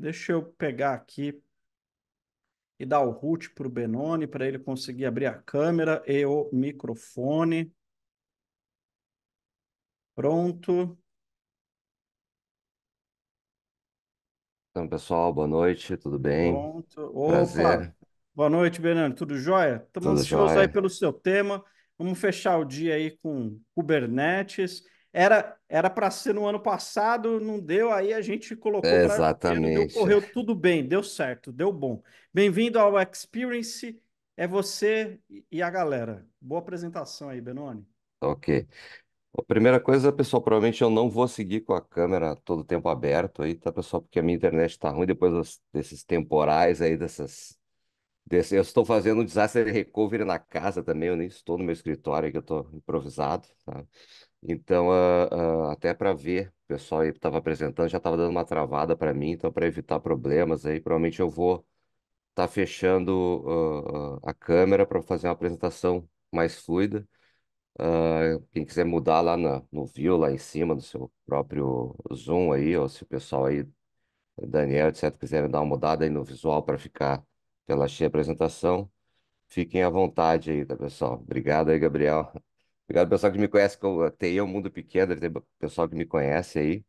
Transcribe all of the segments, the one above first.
Deixa eu pegar aqui e dar o root para o Benoni para ele conseguir abrir a câmera e o microfone. Pronto. Então, pessoal, boa noite, tudo bem? Pronto. Opa. Prazer. Boa noite, Benoni, tudo jóia? Estamos ansiosos jóia. aí pelo seu tema. Vamos fechar o dia aí com Kubernetes era era para ser no ano passado, não deu, aí a gente colocou é, pra... Exatamente. Deu, correu tudo bem, deu certo, deu bom. Bem-vindo ao Experience, é você e a galera. Boa apresentação aí, Benoni. Ok. A primeira coisa, pessoal, provavelmente eu não vou seguir com a câmera todo o tempo aberto aí, tá, pessoal? Porque a minha internet tá ruim depois desses temporais aí, dessas. Desse... Eu estou fazendo um desastre de recovery na casa também, eu nem estou no meu escritório aqui eu estou improvisado, tá? Então, ah, ah, até para ver, o pessoal aí estava apresentando, já estava dando uma travada para mim, então para evitar problemas aí, provavelmente eu vou estar tá fechando ah, a câmera para fazer uma apresentação mais fluida. quem quiser mudar lá na- no view, lá em cima, no seu próprio Zoom aí, ou se o pessoal aí, Daniel, etc., quiserem dar uma mudada aí no visual para ficar pela cheia apresentação, fiquem à vontade aí, tá, pessoal? Obrigado aí, Gabriel. Obrigado, pessoal que me conhece. eu é um mundo pequeno, tem pessoal que me conhece aí.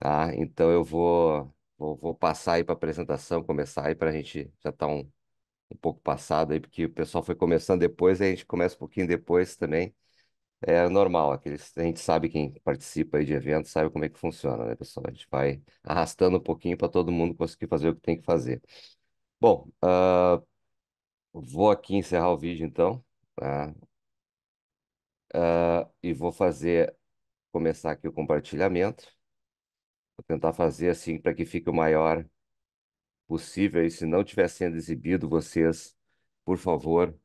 Tá? Então eu vou, vou, vou passar aí para a apresentação, começar aí para a gente já estar tá um, um pouco passado aí, porque o pessoal foi começando depois, aí a gente começa um pouquinho depois também. É normal, aqueles, a gente sabe quem participa aí de eventos, sabe como é que funciona, né, pessoal? A gente vai arrastando um pouquinho para todo mundo conseguir fazer o que tem que fazer. Bom, uh, vou aqui encerrar o vídeo então. Tá? Ah, e vou fazer, começar aqui o compartilhamento. Vou tentar fazer assim para que fique o maior possível. E se não estiver sendo exibido, vocês, por favor,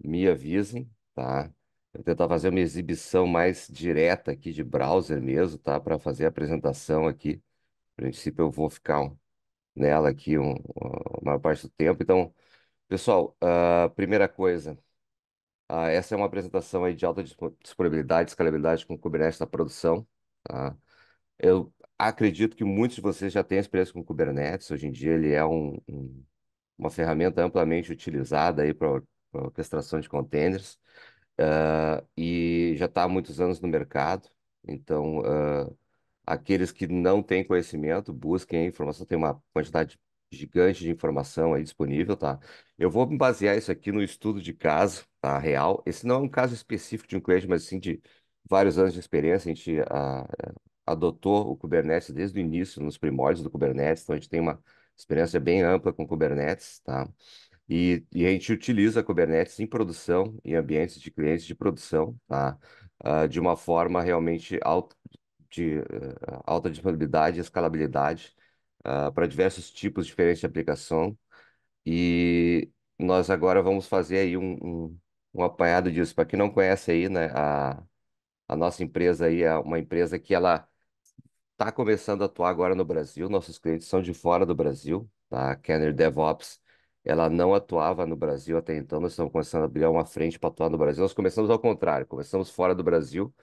me avisem, tá? vou tentar fazer uma exibição mais direta aqui de browser mesmo, tá? Para fazer a apresentação aqui. A princípio, eu vou ficar um, nela aqui um, um, a maior parte do tempo. Então, pessoal, uh, primeira coisa ah, essa é uma apresentação aí de alta disponibilidade, escalabilidade com Kubernetes na produção. Tá? Eu acredito que muitos de vocês já têm experiência com Kubernetes. Hoje em dia ele é um, um, uma ferramenta amplamente utilizada aí para orquestração de containers uh, e já está há muitos anos no mercado. Então, uh, aqueles que não têm conhecimento, busquem a informação. Tem uma quantidade gigante de informação aí disponível, tá? Eu vou basear isso aqui no estudo de caso Tá real. Esse não é um caso específico de um cliente, mas sim de vários anos de experiência. A gente a, ah, adotou o Kubernetes desde o início, nos primórdios do Kubernetes, então a gente tem uma experiência bem ampla com Kubernetes, tá? E, e a gente utiliza Kubernetes em produção, em ambientes de clientes de produção, tá? Uh, de uma forma realmente alta, de uh, alta disponibilidade e escalabilidade uh, para diversos tipos diferentes de aplicação. E nós agora vamos fazer aí um, um um apanhado disso. Para quem não conhece aí, né, a, a nossa empresa aí é uma empresa que ela está começando a atuar agora no Brasil. Nossos clientes são de fora do Brasil, tá? A Kenner DevOps, ela não atuava no Brasil até então. Nós estamos começando a abrir uma frente para atuar no Brasil. Nós começamos ao contrário, começamos fora do Brasil.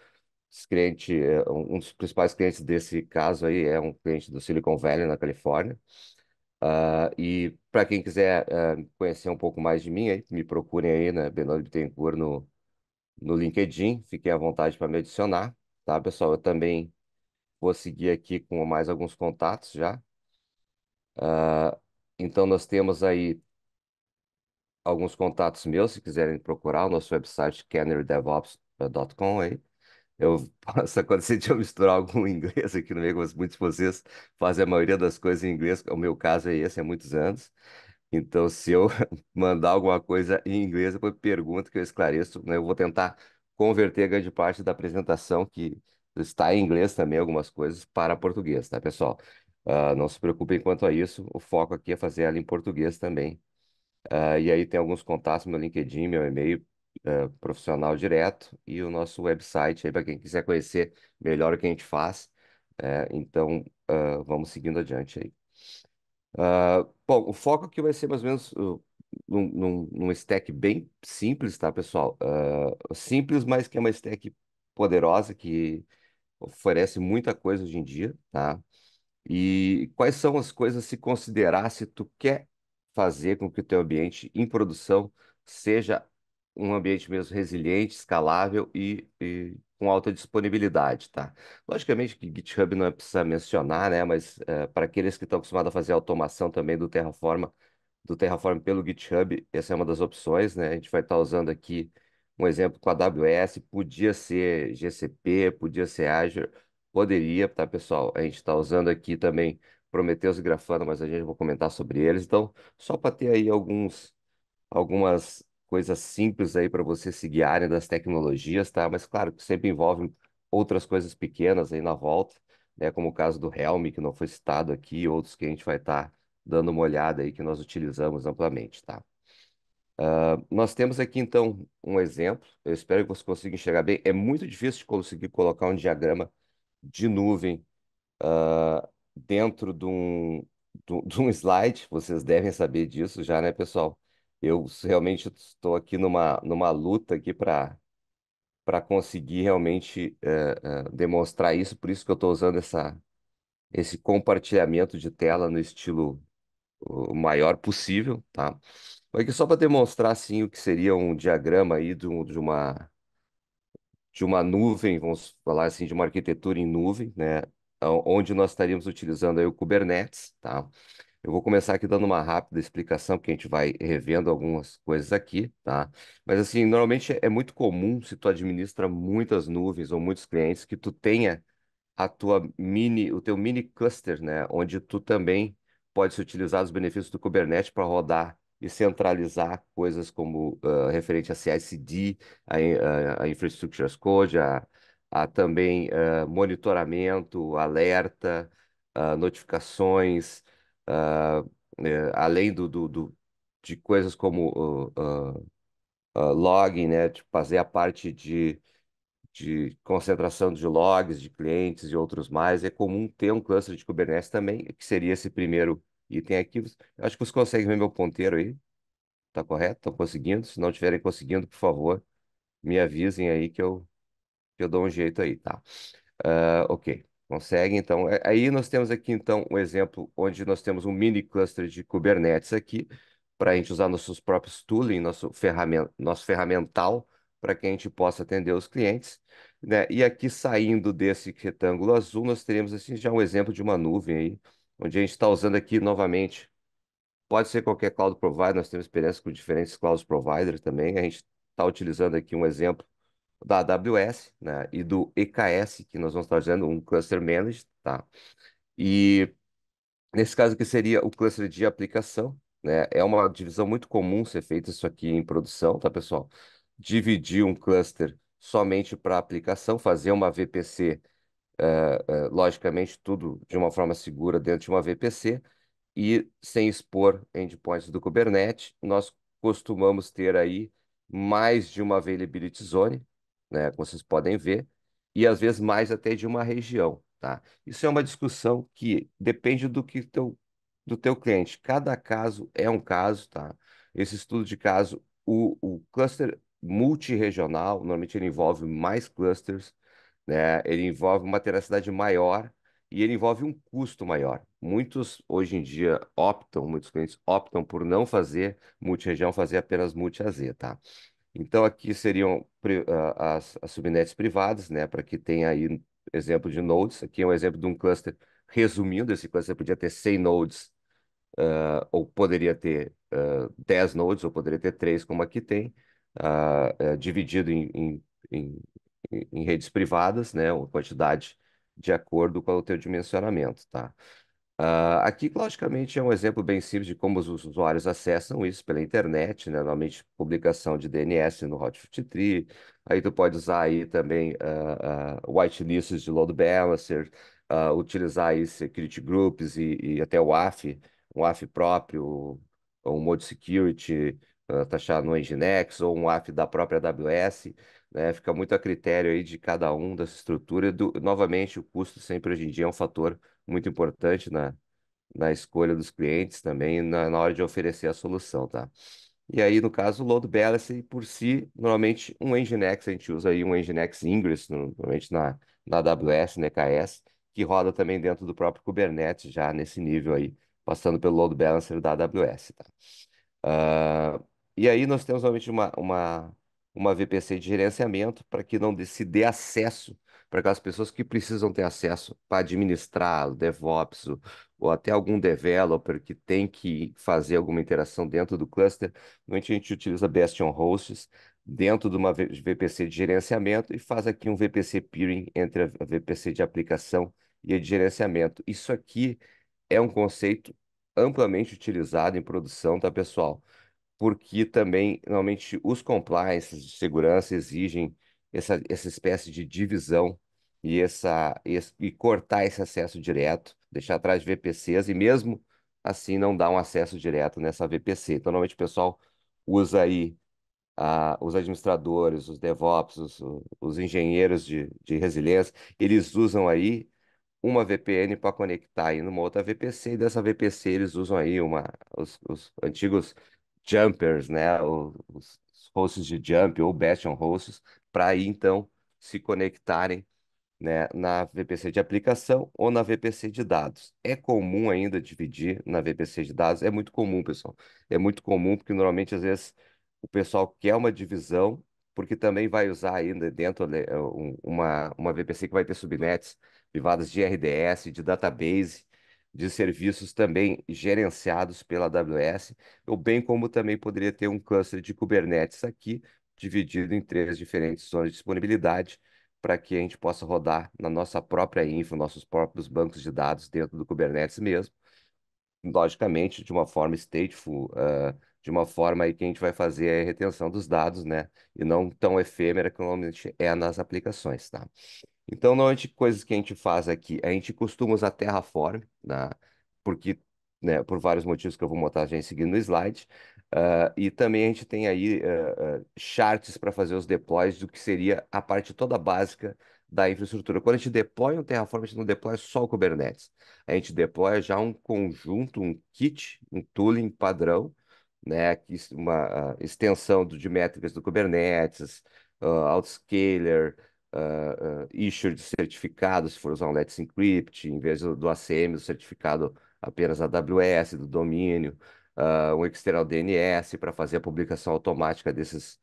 cliente, eh, um dos principais clientes desse caso aí é um cliente do Silicon Valley, na Califórnia. Uh, e para quem quiser uh, conhecer um pouco mais de mim, aí, me procurem aí, né, Bernardo Bittencourt no, no LinkedIn, fiquem à vontade para me adicionar, tá, pessoal? Eu também vou seguir aqui com mais alguns contatos já. Uh, então, nós temos aí alguns contatos meus, se quiserem procurar, o nosso website canarydevops.com aí. Eu posso acontecer de eu misturar algum inglês aqui no meio, como muitos de vocês fazem a maioria das coisas em inglês. O meu caso é esse, há muitos anos. Então, se eu mandar alguma coisa em inglês, depois pergunta que eu esclareço. Né? Eu vou tentar converter grande parte da apresentação, que está em inglês também, algumas coisas, para português, tá, pessoal? Uh, não se preocupem quanto a isso, o foco aqui é fazer ela em português também. Uh, e aí tem alguns contatos, meu LinkedIn, meu e-mail, eh, profissional direto e o nosso website aí para quem quiser conhecer melhor o que a gente faz. É, então, uh, vamos seguindo adiante aí. Uh, bom, o foco aqui vai ser mais ou menos uh, num, num, num, stack bem simples, tá, pessoal? Uh, simples, mas que é uma stack poderosa que oferece muita coisa hoje em dia, tá? E quais são as coisas a se considerar se tu quer fazer com que o teu ambiente em produção seja um ambiente mesmo resiliente, escalável e, e com alta disponibilidade, tá? Logicamente que GitHub não é precisa mencionar, né? Mas é, para aqueles que estão acostumados a fazer automação também do Terraform, do Terraform pelo GitHub, essa é uma das opções, né? A gente vai estar usando aqui um exemplo com a AWS, podia ser GCP, podia ser Azure, poderia, tá, pessoal? A gente está usando aqui também Prometheus e Grafana, mas a gente vai comentar sobre eles. Então, só para ter aí alguns algumas coisas simples aí para você se guiarem das tecnologias, tá? Mas claro que sempre envolve outras coisas pequenas aí na volta, né? Como o caso do Helm, que não foi citado aqui, outros que a gente vai estar tá dando uma olhada aí que nós utilizamos amplamente, tá? Uh, nós temos aqui então um exemplo, eu espero que você consiga enxergar bem. É muito difícil de conseguir colocar um diagrama de nuvem uh, dentro de um, de um slide, vocês devem saber disso já, né, pessoal? eu realmente estou aqui numa, numa luta aqui para para conseguir realmente eh, eh, demonstrar isso, por isso que eu estou usando essa, esse compartilhamento de tela no estilo o maior possível, tá? Aqui só para demonstrar assim o que seria um diagrama aí de, um, de uma de uma nuvem, vamos falar assim, de uma arquitetura em nuvem, né? Onde nós estaríamos utilizando aí o Kubernetes, tá? Eu vou começar aqui dando uma rápida explicação, porque a gente vai revendo algumas coisas aqui, tá? Mas assim, normalmente é muito comum se tu administra muitas nuvens ou muitos clientes que tu tenha a tua mini, o teu mini cluster, né, onde tu também pode se utilizar os benefícios do Kubernetes para rodar e centralizar coisas como uh, referente a CI/CD, a, a, a infrastructure as code, a, a também uh, monitoramento, alerta, uh, notificações, uh, além do, do, do, de coisas como uh, uh, logging, né? de tipo, fazer a parte de, de concentração de logs, de clientes e outros mais, é comum ter um cluster de Kubernetes também, que seria esse primeiro item aqui. Eu acho que vocês conseguem ver meu ponteiro aí. Tá correto? Estão conseguindo? Se não estiverem conseguindo, por favor, me avisem aí que eu, que eu dou um jeito aí, tá? Uh, ok. Consegue, então. É, aí nós temos aqui, então, um exemplo onde nós temos um mini cluster de Kubernetes aqui, para a gente usar nossos próprios tooling, nosso, ferramenta nosso ferramental, para que a gente possa atender os clientes. Né? E aqui, saindo desse retângulo azul, nós teríamos assim, já um exemplo de uma nuvem aí, onde a gente está usando aqui novamente. Pode ser qualquer cloud provider, nós temos experiência com diferentes cloud providers também. A gente está utilizando aqui um exemplo da AWS, né, e do EKS, que nós vamos estar usando, um Cluster Managed, tá? E nesse caso que seria o cluster de aplicação, né, é uma divisão muito comum ser feita isso aqui em produção, tá, pessoal? Dividir um cluster somente para aplicação, fazer uma VPC, uh, eh, uh, eh, logicamente tudo de uma forma segura dentro de uma VPC, e sem expor endpoints do Kubernetes, nós costumamos ter aí mais de uma availability zone, né? Como vocês podem ver, e às vezes mais até de uma região, tá? Isso é uma discussão que depende do que teu, do teu cliente. Cada caso é um caso, tá? Esse estudo de caso, o, o cluster multiregional, normalmente ele envolve mais clusters, né? Ele envolve uma teracidade maior e ele envolve um custo maior. Muitos hoje em dia optam, muitos clientes optam por não fazer multiregião, fazer apenas multi-AZ, tá? Então, aqui seriam ah, as, as subnets privadas, né, para que tenha aí exemplo de nodes. Aqui é um exemplo de um cluster, resumindo, esse cluster podia ter 100 nodes, uh, ou poderia ter uh, ah, 10 nodes, ou poderia ter 3, como aqui tem, uh, uh, dividido em, em, em, redes privadas, né, ou quantidade de acordo com o teu dimensionamento, tá? Uh, aqui, logicamente, é um exemplo bem simples de como os usuários acessam isso pela internet, né? normalmente publicação de DNS no Hotfoot Tree. Aí tu pode usar aí também uh, uh, whitelists de load balancer, utilizar aí security groups e, e até o AF, um AF próprio, um mode security taxado no Nginx ou um AF da própria AWS. Né, fica muito a critério aí de cada um dessa estrutura. Do, novamente, o custo sempre hoje em dia é um fator muito importante na, na escolha dos clientes também, na, na hora de oferecer a solução, tá? E aí, no caso, o load balancer por si, normalmente um Nginx, a gente usa aí um Nginx Ingress, normalmente na, na AWS, na né, EKS, que roda também dentro do próprio Kubernetes, já nesse nível aí, passando pelo load balancer da AWS, tá? Uh, e aí nós temos normalmente uma, uma, uma VPC de gerenciamento para que não se dê acesso para aquelas pessoas que precisam ter acesso para administrar o DevOps ou, ou até algum developer que tem que fazer alguma interação dentro do cluster. Normalmente a gente utiliza bastion Hosts dentro de uma VPC de gerenciamento e faz aqui um VPC peering entre a VPC de aplicação e a de gerenciamento. Isso aqui é um conceito amplamente utilizado em produção, tá, pessoal? Porque também, normalmente, os compliances de segurança exigem essa, essa espécie de divisão e, essa, e cortar esse acesso direto, deixar atrás de VPCs e mesmo assim não dar um acesso direto nessa VPC. Então, normalmente o pessoal usa aí ah, os administradores, os DevOps, os, os engenheiros de, de, resiliência, eles usam aí uma VPN para conectar aí numa outra VPC, e dessa VPC eles usam aí uma, os, os antigos jumpers, né, os, os hosts de jump ou bastion hosts, para aí então se conectarem né, na VPC de aplicação ou na VPC de dados. É comum ainda dividir na VPC de dados, é muito comum, pessoal. É muito comum porque normalmente às vezes o pessoal quer uma divisão porque também vai usar ainda dentro né, é, uma, uma VPC que vai ter subnets privadas de RDS, de database, de serviços também gerenciados pela AWS, ou bem como também poderia ter um cluster de Kubernetes aqui, dividido em três diferentes zonas de disponibilidade, para que a gente possa rodar na nossa própria infra, nossos próprios bancos de dados dentro do Kubernetes mesmo. Logicamente, de uma forma stateful, uh, de uma forma aí que a gente vai fazer a retenção dos dados, né? E não tão efêmera que normalmente é nas aplicações, tá? Então, normalmente, coisas que a gente faz aqui, a gente costuma usar Terraform, né? porque, né, por vários motivos que eu vou mostrar já em seguida no slide, Uh, e também a gente tem aí uh, charts para fazer os deploys do que seria a parte toda básica da infraestrutura. Quando a gente deploy um Terraform, a gente não deploy só o Kubernetes. A gente deploy já um conjunto, um kit, um tooling padrão, né? uma uh, extensão do, de métricas do Kubernetes, uh, Outscaler, uh, uh, issuer de certificado, se for usar um Let's Encrypt, em vez do, do ACM, do certificado apenas AWS, do domínio uh, um external DNS para fazer a publicação automática desses,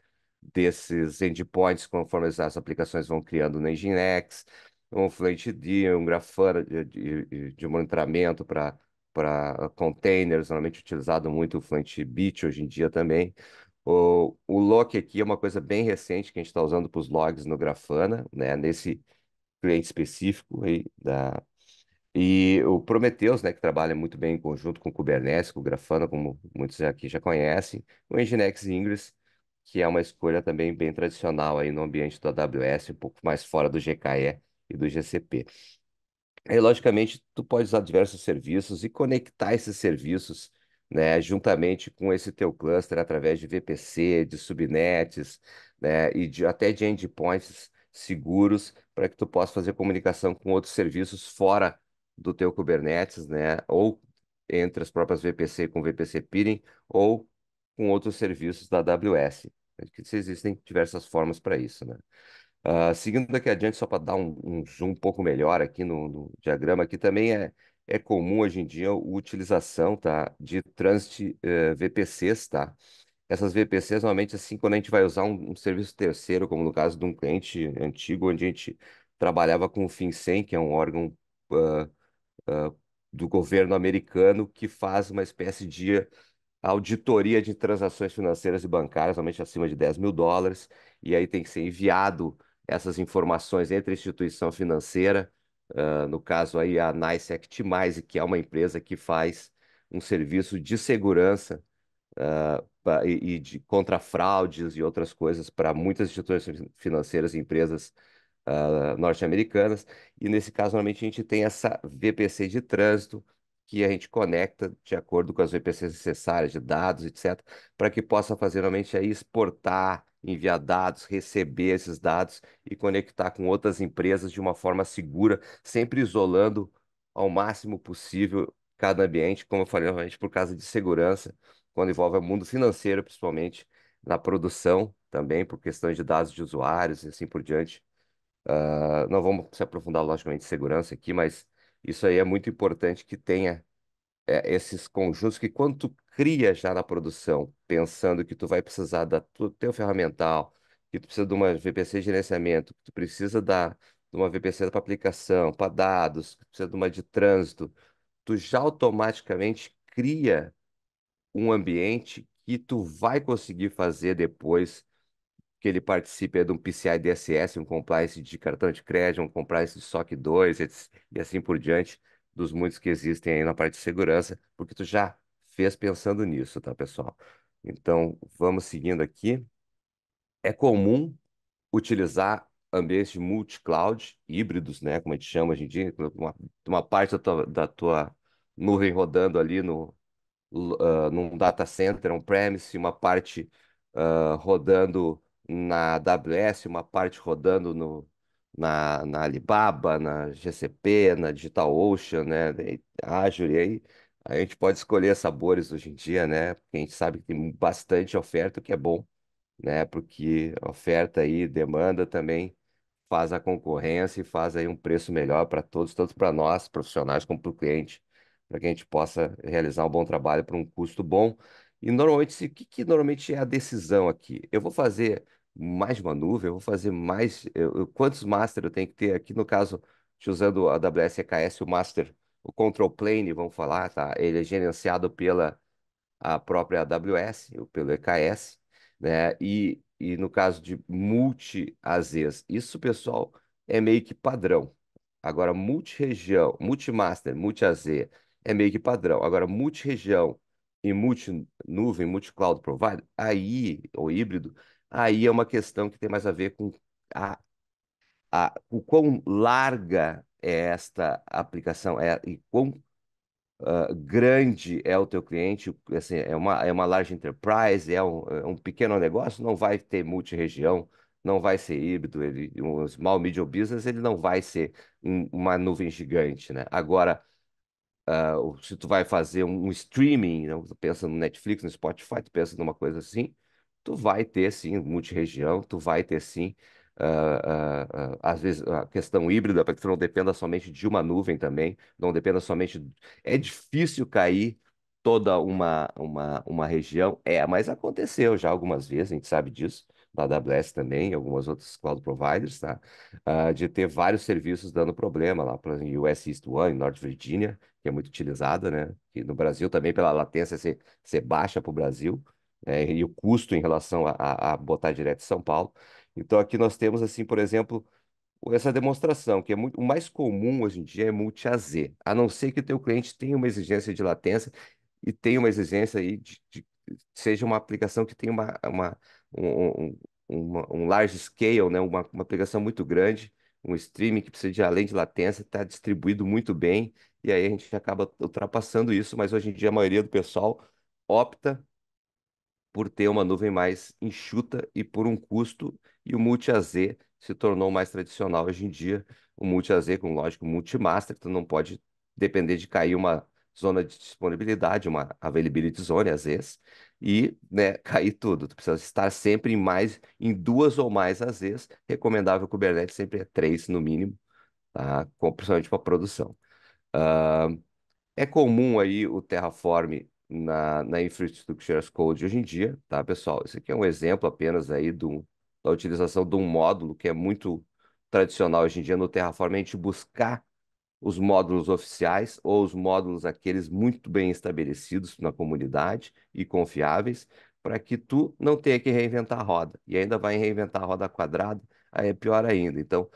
desses endpoints conforme as aplicações vão criando no Nginx, um FluentD, um Grafana de, de, de monitoramento para para containers, normalmente utilizado muito o FluentBit hoje em dia também. O, o Lock aqui é uma coisa bem recente que a gente está usando para os logs no Grafana, né? nesse cliente específico aí da, e o Prometheus, né, que trabalha muito bem em conjunto com o Kubernetes, com o Grafana, como muitos aqui já conhecem, o Nginx Ingress, que é uma escolha também bem tradicional aí no ambiente do AWS, um pouco mais fora do GKE e do GCP. E, logicamente, tu pode usar diversos serviços e conectar esses serviços né, juntamente com esse teu cluster através de VPC, de subnets né, e de, até de endpoints seguros para que tu possa fazer comunicação com outros serviços fora do teu Kubernetes, né? Ou entre as próprias VPC com VPC Peering ou com outros serviços da AWS. Existem diversas formas para isso, né? Uh, seguindo daqui adiante, só para dar um, um, zoom um pouco melhor aqui no, no diagrama, aqui também é, é comum hoje em dia a utilização tá, de transit uh, eh, VPCs, tá? Essas VPCs, normalmente, assim, quando a gente vai usar um, um, serviço terceiro, como no caso de um cliente antigo, onde a gente trabalhava com o FinCEN, que é um órgão uh, do governo americano que faz uma espécie de auditoria de transações financeiras e bancárias, somente acima de 10 mil dólares, e aí tem que ser enviado essas informações entre a instituição financeira, uh, no caso aí a NICE Actimize, que é uma empresa que faz um serviço de segurança uh, pra, e, e, de contra fraudes e outras coisas para muitas instituições financeiras e empresas ah, norte-americanas. E nesse caso, normalmente a gente tem essa VPC de trânsito que a gente conecta de acordo com as VPCs necessárias de dados, etc., para que possa fazer realmente aí exportar, enviar dados, receber esses dados e conectar com outras empresas de uma forma segura, sempre isolando ao máximo possível cada ambiente, como eu falei normalmente por causa de segurança, quando envolve o mundo financeiro, principalmente na produção também, por questões de dados de usuários e assim por diante. Uh, não vamos se aprofundar, logicamente, em segurança aqui, mas isso aí é muito importante que tenha é, esses conjuntos que quando tu cria já na produção, pensando que tu vai precisar da, do teu ferramental, que tu precisa de uma VPC de gerenciamento, que tu precisa da, de uma VPC para aplicação, para dados, que tu precisa de uma de trânsito, tu já automaticamente cria um ambiente que tu vai conseguir fazer depois que ele participe é de um PCI DSS, um compliance de cartão de crédito, um compliance de SOC 2 e assim por diante, dos muitos que existem aí na parte de segurança, porque tu já fez pensando nisso, tá, pessoal? Então, vamos seguindo aqui. É comum utilizar ambientes multi-cloud, híbridos, né, como a gente chama hoje em dia, uma, uma parte da tua, da tua, nuvem rodando ali no, uh, num data center, on-premise, uma parte uh, rodando na AWS, uma parte rodando no, na, na Alibaba, na GCP, na DigitalOcean, né, Azure, e aí a gente pode escolher sabores hoje em dia, né, porque a gente sabe que tem bastante oferta, o que é bom, né, porque oferta e demanda também faz a concorrência e faz aí um preço melhor para todos, tanto para nós, profissionais, como para o cliente, para que a gente possa realizar um bom trabalho por um custo bom. E normalmente, o que, que normalmente é a decisão aqui? Eu vou fazer mais uma nuvem, eu vou fazer mais. Eu, quantos master eu tenho que ter aqui? No caso, usando a AWS EKS, o master, o control plane, vamos falar, tá? Ele é gerenciado pela a própria AWS, pelo EKS, né? E, e no caso de multi-AZs, isso, pessoal, é meio que padrão. Agora, multi-região, multi-master, multi-AZ é meio que padrão. Agora, multi-região e multi-nuvem, multi-cloud provider, aí, ou híbrido, aí é uma questão que tem mais a ver com a, a, o quão larga é esta aplicação é, e quão uh, grande é o teu cliente. Assim, é, uma, é uma large enterprise, é um, é um pequeno negócio, não vai ter multi-região, não vai ser híbrido. Ele, um small medium business ele não vai ser um, uma nuvem gigante. Né? Agora, uh, se tu vai fazer um, um streaming, né? pensa no Netflix, no Spotify, tu pensa numa coisa assim, tu vai ter sim multiregião, tu vai ter sim, uh, uh, uh, às vezes, a questão híbrida, para que tu não dependa somente de uma nuvem também, não dependa somente. É difícil cair toda uma, uma, uma região, é, mas aconteceu já algumas vezes, a gente sabe disso. Da AWS também, algumas outras cloud providers, tá? de ter vários serviços dando problema lá, por exemplo, US East One, em North Virginia, que é muito utilizada, né? Que no Brasil também, pela latência ser, ser baixa para o Brasil, né, e o custo em relação a, a, a botar direto em São Paulo. Então aqui nós temos assim, por exemplo, essa demonstração, que é muito, o mais comum hoje em dia é multi-AZ, a não ser que o teu cliente tenha uma exigência de latência e tenha uma exigência aí de, de seja uma aplicação que tenha uma, uma um, um, um, large scale, né? uma, uma aplicação muito grande, um streaming que precisa de além de latência, está distribuído muito bem, e aí a gente acaba ultrapassando isso, mas hoje em dia a maioria do pessoal opta por ter uma nuvem mais enxuta e por um custo, e o multi-AZ se tornou mais tradicional hoje em dia. O multi-AZ com, lógico, multi-master, tu não pode depender de cair uma zona de disponibilidade, uma availability zone, às vezes, e né, cair tudo. Tu precisa estar sempre em mais, em duas ou mais às vezes. Recomendável Kubernetes sempre é três no mínimo, tá? Com, principalmente para produção. Uh, é comum aí o Terraform na, na Infrastructure as Code hoje em dia, tá, pessoal? Esse aqui é um exemplo apenas aí do, da utilização de um módulo que é muito tradicional hoje em dia no Terraform, a gente buscar os módulos oficiais ou os módulos aqueles muito bem estabelecidos na comunidade e confiáveis, para que tu não tenha que reinventar a roda. E ainda vai reinventar a roda quadrada, aí é pior ainda. Então,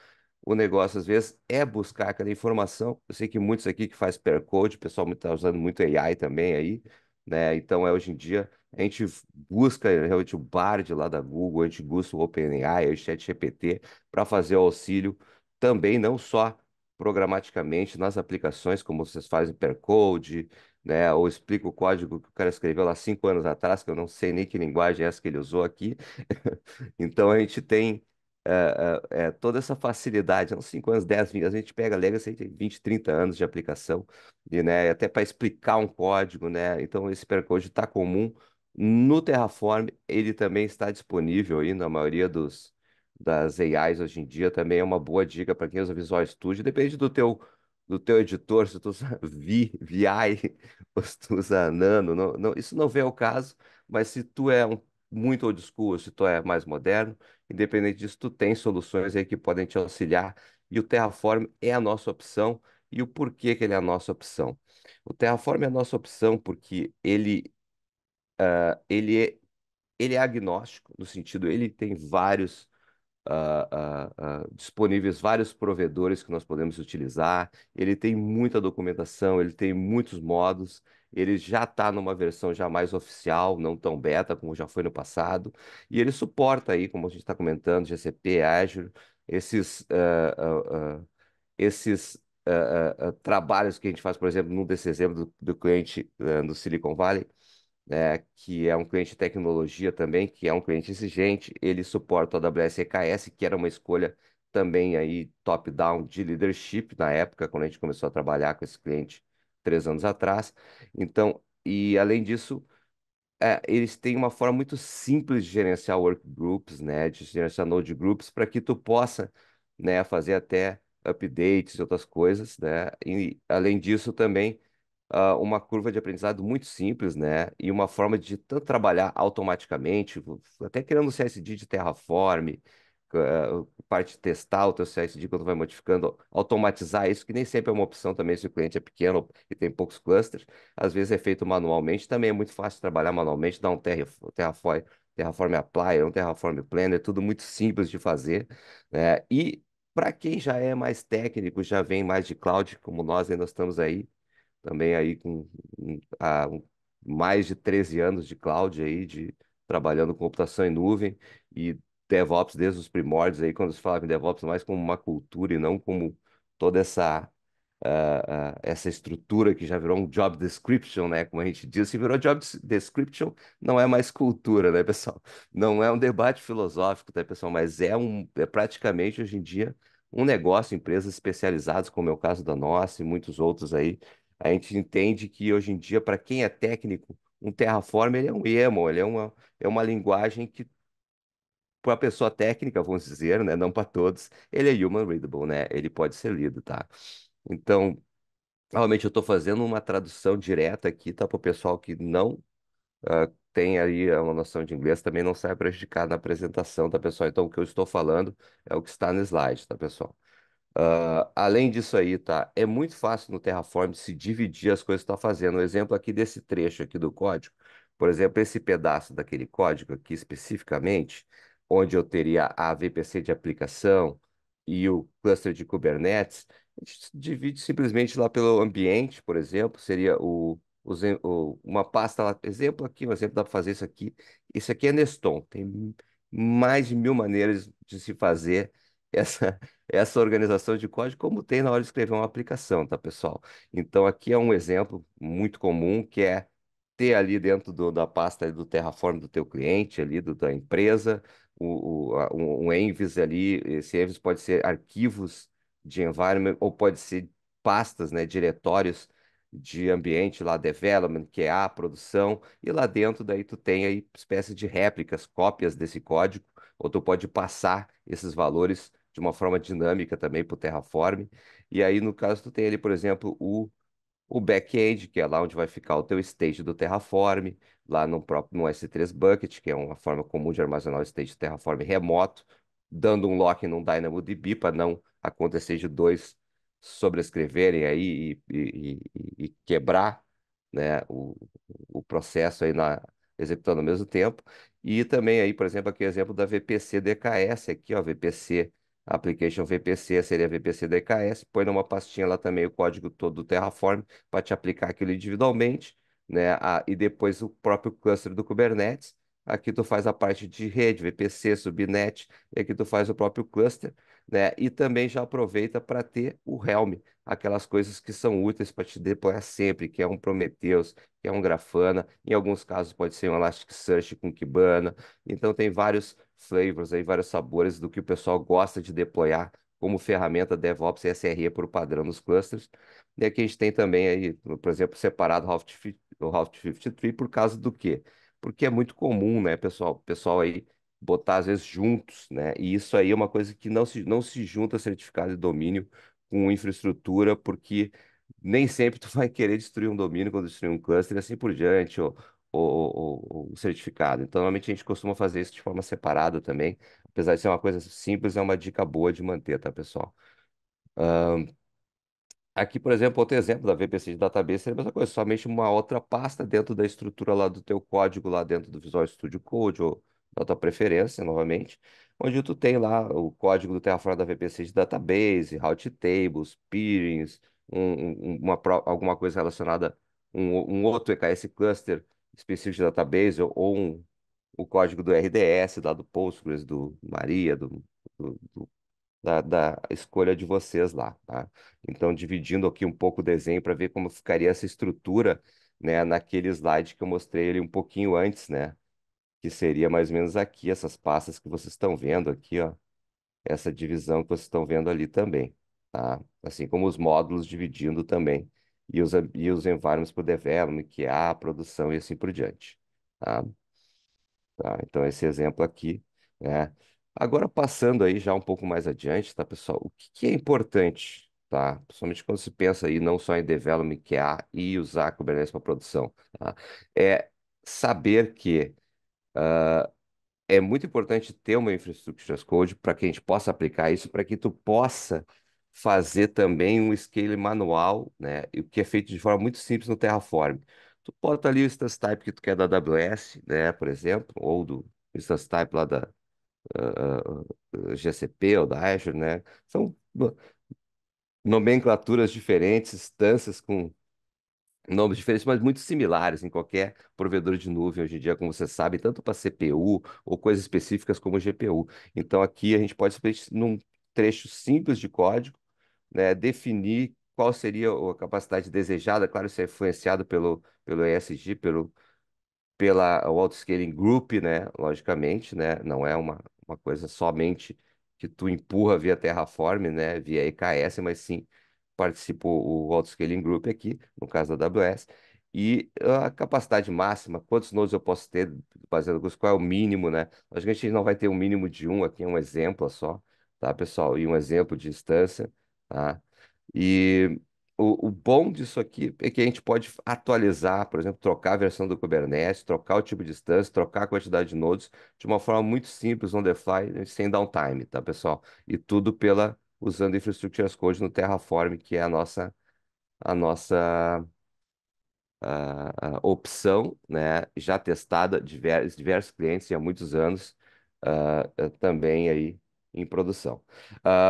o negócio às vezes é buscar aquela informação. Eu sei que muitos aqui que faz pair code, o pessoal está usando muito AI também aí, né? Então, é, hoje em dia, a gente busca realmente o Bard lá da Google, a gente busca o OpenAI, o ChatGPT para fazer o auxílio também, não só programaticamente nas aplicações, como vocês fazem percode, né? Ou explica o código que o cara escreveu lá cinco anos atrás, que eu não sei nem que linguagem é essa que ele usou aqui. então, a gente tem é, é, é, toda essa facilidade, uns 5 anos, 10, 20, a gente pega Legacy, 20, 30 anos de aplicação, e, né, até para explicar um código, né? Então esse percurso está comum. No Terraform, ele também está disponível aí na maioria dos, das AIs hoje em dia, também é uma boa dica para quem usa Visual Studio, depende do teu do teu editor, se tu usa Vi, VI, ou se tu usa Nano, não, não, isso não vem ao caso, mas se tu é um muito old school, se tu é mais moderno, independente disso, tu tem soluções aí que podem te auxiliar. E o Terraform é a nossa opção e o porquê que ele é a nossa opção. O Terraform é a nossa opção porque ele, uh, ele, é, ele é agnóstico, no sentido, ele tem vários uh, uh, disponíveis, vários provedores que nós podemos utilizar, ele tem muita documentação, ele tem muitos modos, ele já está numa versão já mais oficial, não tão beta como já foi no passado, e ele suporta aí, como a gente está comentando, GCP, Azure, esses, uh, uh, uh, esses trabalhos que a gente faz, por exemplo, num desses exemplos do, do, cliente do Silicon Valley, né, que é um cliente de tecnologia também, que é um cliente exigente, ele suporta o AWS EKS, que era uma escolha também aí top-down de leadership na época, quando a gente começou a trabalhar com esse cliente três anos atrás. Então, e além disso, é, eles têm uma forma muito simples de gerenciar workgroups, né, de gerenciar node groups, para que tu possa, né, fazer até updates e outras coisas, né, e além disso também uh, uma curva de aprendizado muito simples, né, e uma forma de tanto trabalhar automaticamente, até criando o CSD de Terraform, eh, parte de testar o teu CICD quando vai modificando, automatizar isso, que nem sempre é uma opção também se o cliente é pequeno e tem poucos clusters, às vezes é feito manualmente, também é muito fácil trabalhar manualmente, dar um Terraform, Terraform Applier, um Terraform Planner, tudo muito simples de fazer, né? E para quem já é mais técnico, já vem mais de cloud, como nós ainda estamos aí, também aí com a, mais de 13 anos de cloud aí, de trabalhando com computação em nuvem e DevOps desde os primórdios aí, quando se falava em DevOps, mais como uma cultura e não como toda essa uh, uh, essa estrutura que já virou um job description, né? Como a gente diz, se virou job description, não é mais cultura, né, pessoal? Não é um debate filosófico, tá, pessoal? Mas é um, é praticamente hoje em dia um negócio, empresas especializadas, como é o caso da nossa e muitos outros aí, a gente entende que hoje em dia para quem é técnico um Terraform ele é um emo ele é uma, é uma linguagem que para a pessoa técnica, vamos dizer, né? Não para todos, ele é human readable, né? Ele pode ser lido, tá? Então, realmente eu estou fazendo uma tradução direta aqui, tá? Para o pessoal que não uh, tem aí uma noção de inglês, também não sai prejudicado na apresentação, tá, pessoal? Então, o que eu estou falando é o que está no slide, tá, pessoal? Uh, além disso aí, tá? É muito fácil no Terraform se dividir as coisas que está fazendo. Um exemplo aqui desse trecho aqui do código, por exemplo, esse pedaço daquele código aqui especificamente, onde eu teria a VPC de aplicação e o cluster de Kubernetes, a gente divide simplesmente lá pelo ambiente, por exemplo, seria o, o uma pasta lá, exemplo aqui, um exemplo dá para fazer isso aqui. Isso aqui é Neston, tem mais de mil maneiras de se fazer essa, essa organização de código, como tem na hora de escrever uma aplicação, tá, pessoal? Então, aqui é um exemplo muito comum que é ter ali dentro do, da pasta do Terraform do teu cliente, ali do, da empresa, o, o, um, um Envis ali, esse Envis pode ser arquivos de environment ou pode ser pastas, né, diretórios de ambiente lá, development, que é a produção, e lá dentro daí tu tem aí espécie de réplicas, cópias desse código, ou tu pode passar esses valores de uma forma dinâmica também para o Terraform. E aí, no caso, tu tem ali, por exemplo, o o back-end, que é lá onde vai ficar o teu stage do Terraform, lá no próprio no S3 Bucket, que é uma forma comum de armazenar o stage do Terraform remoto, dando um lock num DynamoDB para não acontecer de dois sobrescreverem aí e, e, e, e quebrar né, o, o processo aí na, executando ao mesmo tempo. E também aí, por exemplo, aqui o exemplo da VPC DKS aqui, ó, VPC Application VPC seria VPC DKS, põe numa pastinha lá também o código todo do Terraform para te aplicar aquilo individualmente, né? Ah, e depois o próprio cluster do Kubernetes aqui tu faz a parte de rede, VPC, subnet, e aqui tu faz o próprio cluster, né? E também já aproveita para ter o Helm, aquelas coisas que são úteis para te deployar sempre, que é um Prometheus, que é um Grafana, em alguns casos pode ser um Elasticsearch com Kibana. Então tem vários flavors aí, vários sabores do que o pessoal gosta de deployar como ferramenta DevOps e SRE por padrão nos clusters. E aqui a gente tem também aí, por exemplo, separado o Route 53 por causa do quê? porque é muito comum, né, pessoal, pessoal aí botar às vezes juntos, né? E isso aí é uma coisa que não se, não se junta certificado de domínio com infraestrutura, porque nem sempre tu vai querer destruir um domínio quando destruir um cluster e assim por diante, ou, ou, ou, certificado. Então, normalmente a gente costuma fazer isso de forma separada também, apesar de ser uma coisa simples, é uma dica boa de manter, tá, pessoal? Um, Aqui, por exemplo, outro exemplo da VPC de database seria a mesma coisa, somente uma outra pasta dentro da estrutura lá do teu código, lá dentro do Visual Studio Code ou da tua preferência, novamente, onde tu tem lá o código do Terraform da VPC de database, route tables, peerings, um, uma, alguma coisa relacionada um, um outro EKS cluster específico de database ou, ou um, o código do RDS, lá do Postgres, do Maria, do, do, do da, da escolha de vocês lá, tá? Então, dividindo aqui um pouco o desenho para ver como ficaria essa estrutura, né, naquele slide que eu mostrei ele um pouquinho antes, né? Que seria mais ou menos aqui, essas pastas que vocês estão vendo aqui, ó. Essa divisão que vocês estão vendo ali também, tá? Assim como os módulos dividindo também e os, e os environments para o development, que é a produção e assim por diante. Tá? Tá? Então, esse exemplo aqui, né? Agora, passando aí já um pouco mais adiante, tá, pessoal? O que que é importante, tá? Principalmente quando se pensa aí não só em development QA e usar Kubernetes para produção, tá? É saber que uh, é muito importante ter uma infraestrutura as code para que a gente possa aplicar isso, para que tu possa fazer também um scale manual, né? O que é feito de forma muito simples no Terraform. Tu bota ali o instance type que tu quer da AWS, né, por exemplo, ou do instance type lá da ah, ah, ah, GCP ou da Azure, né? São nomenclaturas diferentes, instâncias com nomes diferentes, mas muito similares em qualquer provedor de nuvem hoje em dia, como você sabe, tanto para CPU ou coisas específicas como GPU. Então aqui a gente pode, num trecho simples de código, né, definir qual seria a capacidade desejada, claro, isso é influenciado pelo, pelo ESG, pelo pela o Autoscaling Group, né, logicamente, né, não é uma uma coisa somente que tu empurra via Terraform, né, via EKS, mas sim participou o Autoscaling Group aqui, no caso da AWS, e a capacidade máxima, quantos nodes eu posso ter baseado isso, qual é o mínimo, né? Acho que a gente não vai ter um mínimo de um aqui, é um exemplo só, tá, pessoal? E um exemplo de instância, tá? E o bom disso aqui é que a gente pode atualizar, por exemplo, trocar a versão do Kubernetes, trocar o tipo de instância, trocar a quantidade de nodes de uma forma muito simples, on the fly, né, sem downtime, tá, pessoal? E tudo pela usando Infrastructure as Code no Terraform, que é a nossa a nossa a, a opção, né, já testada diversos diversos clientes há muitos anos, uh, também aí em produção.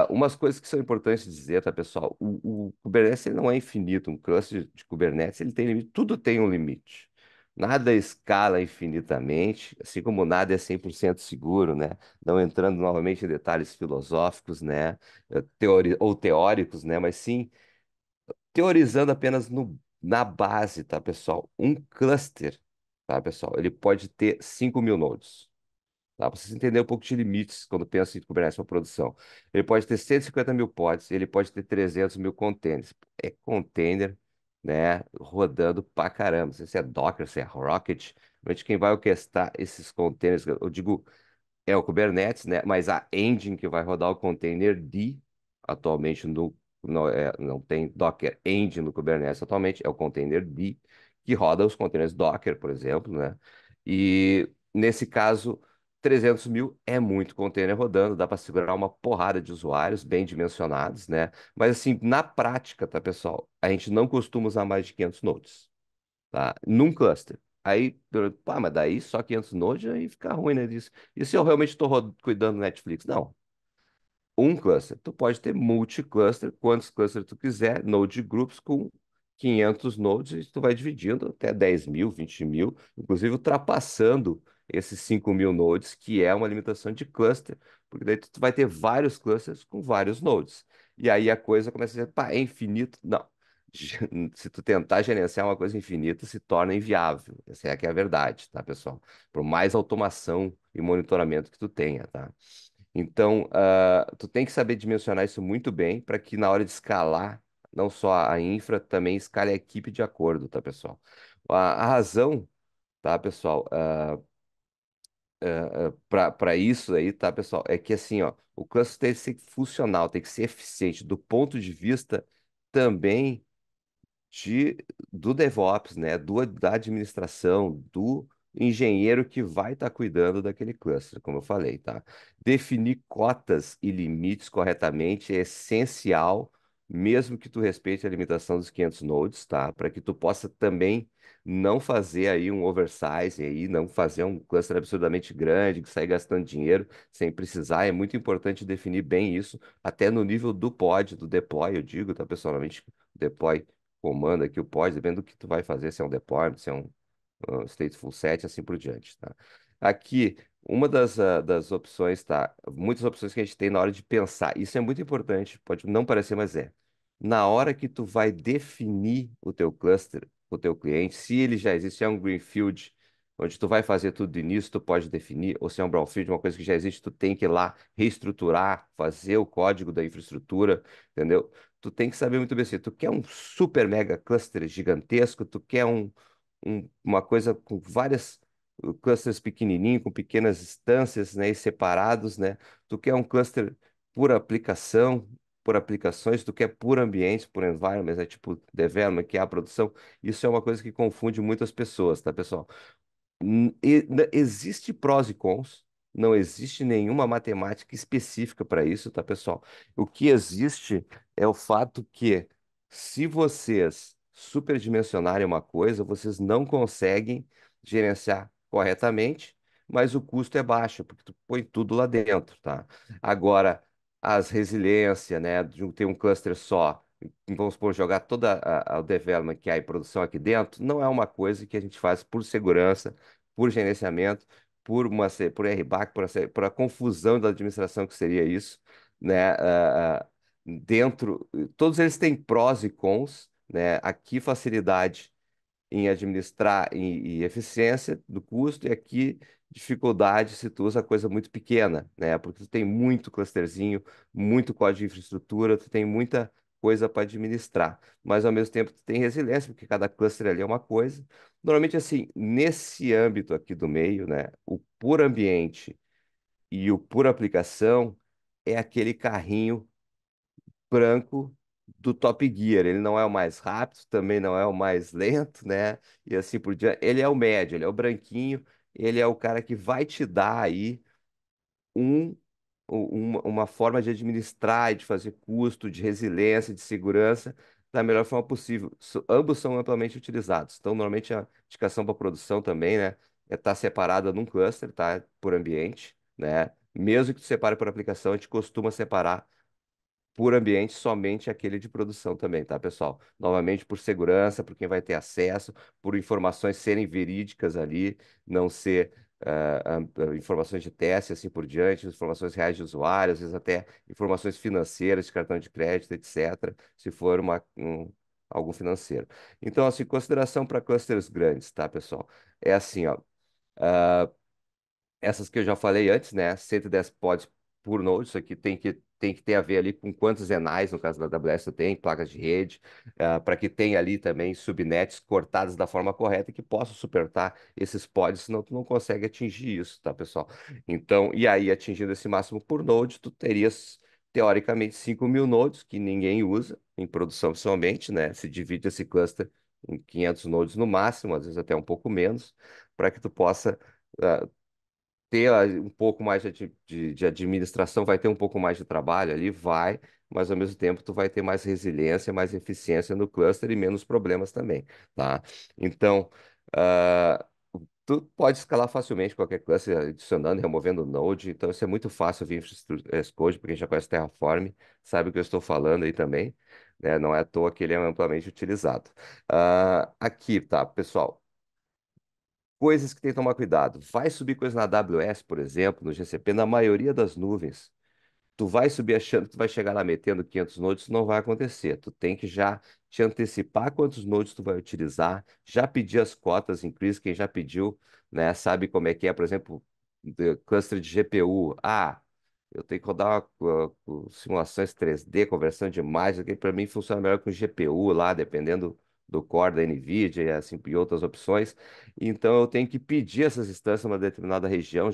Uh, umas coisas que são importantes dizer, tá, pessoal? O, o Kubernetes não é infinito. Um cluster de Kubernetes ele tem limite. Tudo tem um limite. Nada escala infinitamente, assim como nada é 100% seguro, né? Não entrando novamente em detalhes filosóficos, né? Eh, teori ou teóricos, né? Mas sim, teorizando apenas no, na base, tá, pessoal? Um cluster, tá, pessoal? Ele pode ter 5 mil nodes. Tá? Para vocês entenderem um pouco de limites quando pensam em Kubernetes para produção. Ele pode ter 150 mil pods, ele pode ter 300 mil containers. É container né, rodando para caramba. Se é Docker, se é Rocket, realmente quem vai orquestrar esses containers, eu digo, é o Kubernetes, né, mas a engine que vai rodar o container D, atualmente no, no é, não tem Docker engine no Kubernetes atualmente, é o container D que roda os containers Docker, por exemplo, né, e nesse caso 300 mil é muito container rodando, dá para segurar uma porrada de usuários bem dimensionados, né? Mas assim, na prática, tá, pessoal? A gente não costuma usar mais de 500 nodes, tá? Num cluster. Aí, pá, mas daí só 500 nodes, aí fica ruim, né? Disso. E se eu realmente estou cuidando do Netflix? Não. Um cluster. Tu pode ter multi-cluster, quantos clusters tu quiser, node groups com 500 nodes, e tu vai dividindo até 10 mil, 20 mil, inclusive ultrapassando esses 5 mil nodes, que é uma limitação de cluster, porque daí tu vai ter vários clusters com vários nodes. E aí a coisa começa a ser, pá, é infinito? Não. Se tu tentar gerenciar uma coisa infinita, se torna inviável. Essa é que é a verdade, tá, pessoal? Por mais automação e monitoramento que tu tenha, tá? Então, uh, tu tem que saber dimensionar isso muito bem para que na hora de escalar, não só a infra, também escale a equipe de acordo, tá, pessoal? A, a razão, tá, pessoal, uh, ah, ah, para isso aí, tá, pessoal? É que assim, ó, o cluster tem que ser funcional, tem que ser eficiente do ponto de vista também de, do DevOps, né? Do, da administração, do engenheiro que vai estar tá cuidando daquele cluster, como eu falei, tá? Definir cotas e limites corretamente é essencial mesmo que tu respeite a limitação dos 500 nodes, tá? Para que tu possa também não fazer aí um oversizing aí, não fazer um cluster absurdamente grande, que sai gastando dinheiro sem precisar. É muito importante definir bem isso, até no nível do pod, do deploy, eu digo, tá? Pessoalmente, deploy comanda aqui o pod, dependendo do que tu vai fazer, se é um deployment, se é um uh, ah, stateful set, assim por diante, tá? Aqui, uma das, ah, das opções, tá? Muitas opções que a gente tem na hora de pensar. Isso é muito importante, pode não parecer, mas é. Na hora que tu vai definir o teu cluster, o teu cliente, se ele já existe, se é um greenfield, onde tu vai fazer tudo de início, tu pode definir, ou se é um brownfield, uma coisa que já existe, tu tem que ir lá reestruturar, fazer o código da infraestrutura, entendeu? Tu tem que saber muito bem se assim, tu quer um super mega cluster gigantesco, tu quer um, um- uma coisa com várias clusters pequenininho, com pequenas instâncias, né, e separados, né? Tu quer um cluster por aplicação, por aplicações, tu quer por ambiente, por environments, é tipo development, que é a produção. Isso é uma coisa que confunde muitas pessoas, tá, pessoal? E, existe prós e cons, não existe nenhuma matemática específica para isso, tá, pessoal? O que existe é o fato que se vocês superdimensionarem uma coisa, vocês não conseguem gerenciar corretamente, mas o custo é baixo, porque tu põe tudo lá dentro, tá? Agora, as resiliência, né, de ter um cluster só, vamos supor, jogar toda a, a development que há em produção aqui dentro, não é uma coisa que a gente faz por segurança, por gerenciamento, por uma por RBAC, por, por a confusão da administração que seria isso, né? Uh, dentro, todos eles têm prós e cons, né? Aqui facilidade em administrar em, em eficiência do custo, e aqui dificuldade se tu usa coisa muito pequena, né? Porque tu tem muito clusterzinho, muito código de infraestrutura, tu tem muita coisa para administrar. Mas ao mesmo tempo tu tem resiliência, porque cada cluster ali é uma coisa. Normalmente assim, nesse âmbito aqui do meio, né, o por ambiente e o por aplicação é aquele carrinho branco do Top Gear. Ele não é o mais rápido, também não é o mais lento, né? E assim por diante. Ele é o médio, ele é o branquinho, ele é o cara que vai te dar aí um, uma, uma forma de administrar e de fazer custo, de resiliência, de segurança da melhor forma possível. Ambos são amplamente utilizados. Então, normalmente a indicação para produção também, né, está é tá separada num cluster, tá, por ambiente, né? Mesmo que tu separe por aplicação, a gente costuma separar por ambiente somente aquele de produção também, tá, pessoal? Novamente, por segurança, por quem vai ter acesso, por informações serem verídicas ali, não ser uh, uh, informações de teste, assim por diante, informações reais de usuários, às vezes até informações financeiras de cartão de crédito, etc., se for uma, um, algo financeiro. Então, assim, consideração para clusters grandes, tá, pessoal? É assim, ó. Uh, essas que eu já falei antes, né? 110 pods por node, isso aqui tem que tem que ter a ver ali com quantos enais, no caso da AWS, tem, placas de rede, uh, para que tenha ali também subnets cortadas da forma correta que possam suportar esses pods, senão tu não consegue atingir isso, tá, pessoal? Então, e aí, atingindo esse máximo por node, tu terias teoricamente 5 mil nodes que ninguém usa em produção somente, né? Se divide esse cluster em 500 nodes no máximo, às vezes até um pouco menos, para que tu possa uh, ter um pouco mais de, de, de administração, vai ter um pouco mais de trabalho ali, vai, mas ao mesmo tempo tu vai ter mais resiliência, mais eficiência no cluster e menos problemas também, tá? Então, uh, tu pode escalar facilmente qualquer cluster adicionando, removendo node, então isso é muito fácil vir VS eh, Code, para quem já conhece Terraform, sabe o que eu estou falando aí também, né? Não é à toa que ele é amplamente utilizado. Uh, aqui, tá, pessoal, coisas que tem que tomar cuidado. Vai subir coisa na AWS, por exemplo, no GCP, na maioria das nuvens. Tu vai subir achando que tu vai chegar lá metendo 500 nodes, isso não vai acontecer. Tu tem que já te antecipar quantos nodes tu vai utilizar, já pedir as cotas em crise, quem já pediu, né, sabe como é que é, por exemplo, cluster de GPU. Ah, eu tenho que rodar uma, ah, uma, ah, simulações 3D, conversão de imagens, para mim funciona melhor com GPU lá, dependendo do Core da NVIDIA e, assim, e outras opções. Então, eu tenho que pedir essas instâncias uma determinada região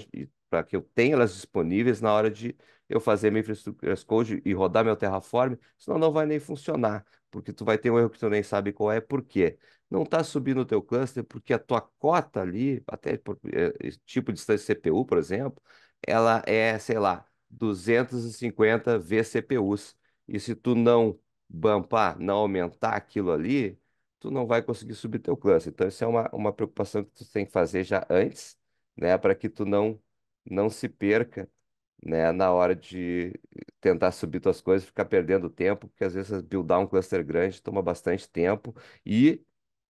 para que eu tenha elas disponíveis na hora de eu fazer minha infraestrutura code e rodar meu Terraform, senão não vai nem funcionar, porque tu vai ter um erro que tu nem sabe qual é, por quê? Não está subindo o teu cluster porque a tua cota ali, até por, é, tipo de distância de CPU, por exemplo, ela é, sei lá, 250 vCPUs. E se tu não bampar, não aumentar aquilo ali, tu não vai conseguir subir teu cluster. Então, isso é uma, uma preocupação que tu tem que fazer já antes, né, para que tu não, não se perca, né, na hora de tentar subir tuas coisas, ficar perdendo tempo, porque às vezes buildar um cluster grande toma bastante tempo e,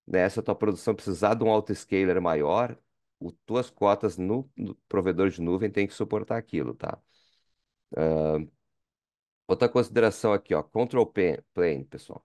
né, se a tua produção precisar de um autoscaler maior, o, tuas cotas no, no, provedor de nuvem tem que suportar aquilo, tá? Uh, outra consideração aqui, ó, control plane, pessoal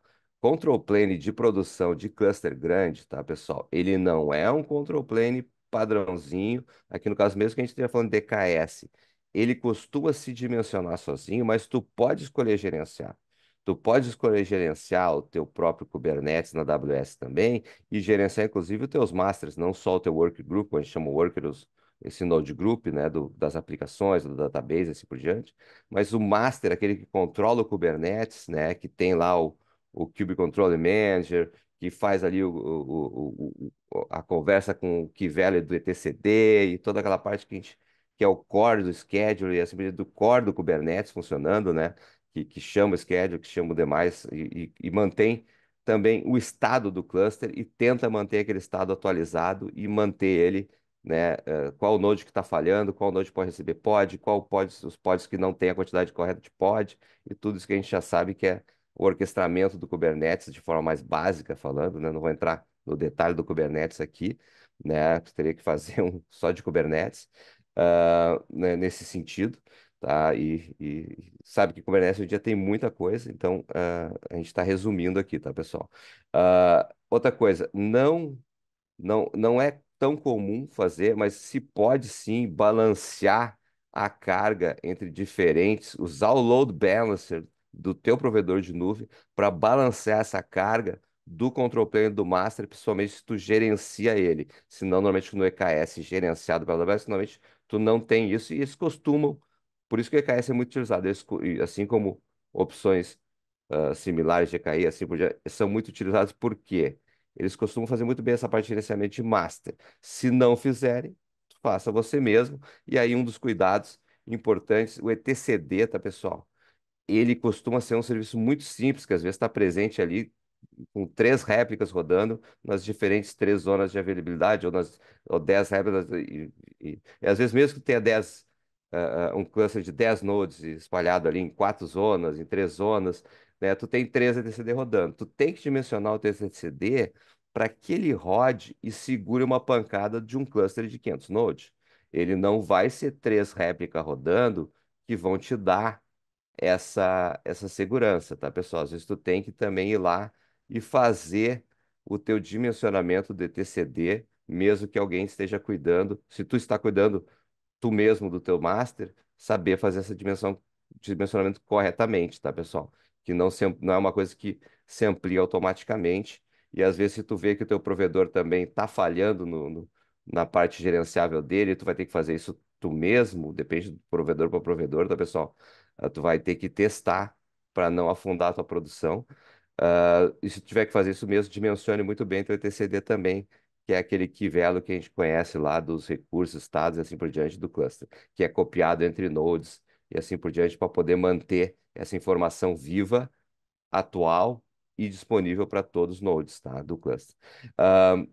control plane de produção de cluster grande, tá, pessoal? Ele não é um control plane padrãozinho. Aqui no caso mesmo que a gente esteja falando de DKS. Ele costuma se dimensionar sozinho, mas tu pode escolher gerenciar. Tu pode escolher gerenciar o teu próprio Kubernetes na AWS também e gerenciar, inclusive, os teus masters, não só o teu work group, a gente chama workers, esse node group, né, do, das aplicações, do database, assim por diante, mas o master, aquele que controla o Kubernetes, né, que tem lá o, o Cube Controller Manager, que faz ali o, o, o, a conversa com o Kivelo do etcd e toda aquela parte que, gente, que é o core do schedule e assim do core do Kubernetes funcionando, né? Que, que chama o schedule, que chama o demais e, e, e mantém também o estado do cluster e tenta manter aquele estado atualizado e manter ele, né? Eh, qual node que está falhando, qual node pode receber pod, qual pod, os pods que não tem a quantidade correta de pod e tudo isso que a gente já sabe que é o orquestramento do Kubernetes de forma mais básica falando, né? Não vou entrar no detalhe do Kubernetes aqui, né? Teria que fazer um só de Kubernetes uh, né? nesse sentido, tá? E, e, sabe que Kubernetes hoje em dia tem muita coisa, então uh, a gente está resumindo aqui, tá, pessoal? Uh, outra coisa, não, não, não é tão comum fazer, mas se pode sim balancear a carga entre diferentes, usar o load balancer do teu provedor de nuvem para balancear essa carga do control plane do master, principalmente se tu gerencia ele. Senão, normalmente no EKS gerenciado pela AWS, normalmente tu não tem isso e eles costumam. Por isso que o EKS é muito utilizado, eles, assim como opções uh, similares de EKI, assim por diante, são muito utilizados porque eles costumam fazer muito bem essa parte de gerenciamento de master. Se não fizerem, faça você mesmo. E aí um dos cuidados importantes, o ETCD, tá pessoal? ele costuma ser um serviço muito simples, que às vezes está presente ali com três réplicas rodando nas diferentes três zonas de availabilidade, ou, nas, ou dez réplicas, e, e, e às vezes mesmo que tenha dez, uh, um cluster de dez nodes espalhado ali em quatro zonas, em três zonas, né, tu tem três etcd rodando. Tu tem que dimensionar o teu etcd para que ele rode e segure uma pancada de um cluster de 500 nodes. Ele não vai ser três réplicas rodando que vão te dar essa, essa segurança, tá, pessoal? Às vezes tu tem que também ir lá e fazer o teu dimensionamento de TCD, mesmo que alguém esteja cuidando. Se tu está cuidando tu mesmo do teu master, saber fazer essa dimensão, dimensionamento corretamente, tá, pessoal? Que não, se, não é uma coisa que se amplia automaticamente. E às vezes, se tu vê que o teu provedor também está falhando no, no, na parte gerenciável dele, tu vai ter que fazer isso tu mesmo, depende do provedor para provedor, tá, pessoal? Ah, tu vai ter que testar para não afundar a tua produção. Uh, e se tiver que fazer isso mesmo, dimensione muito bem teu ETCD também, que é aquele quivelo que a gente conhece lá dos recursos, estados e assim por diante do cluster, que é copiado entre nodes e assim por diante para poder manter essa informação viva, atual e disponível para todos os nodes tá? do cluster. Uh, ah,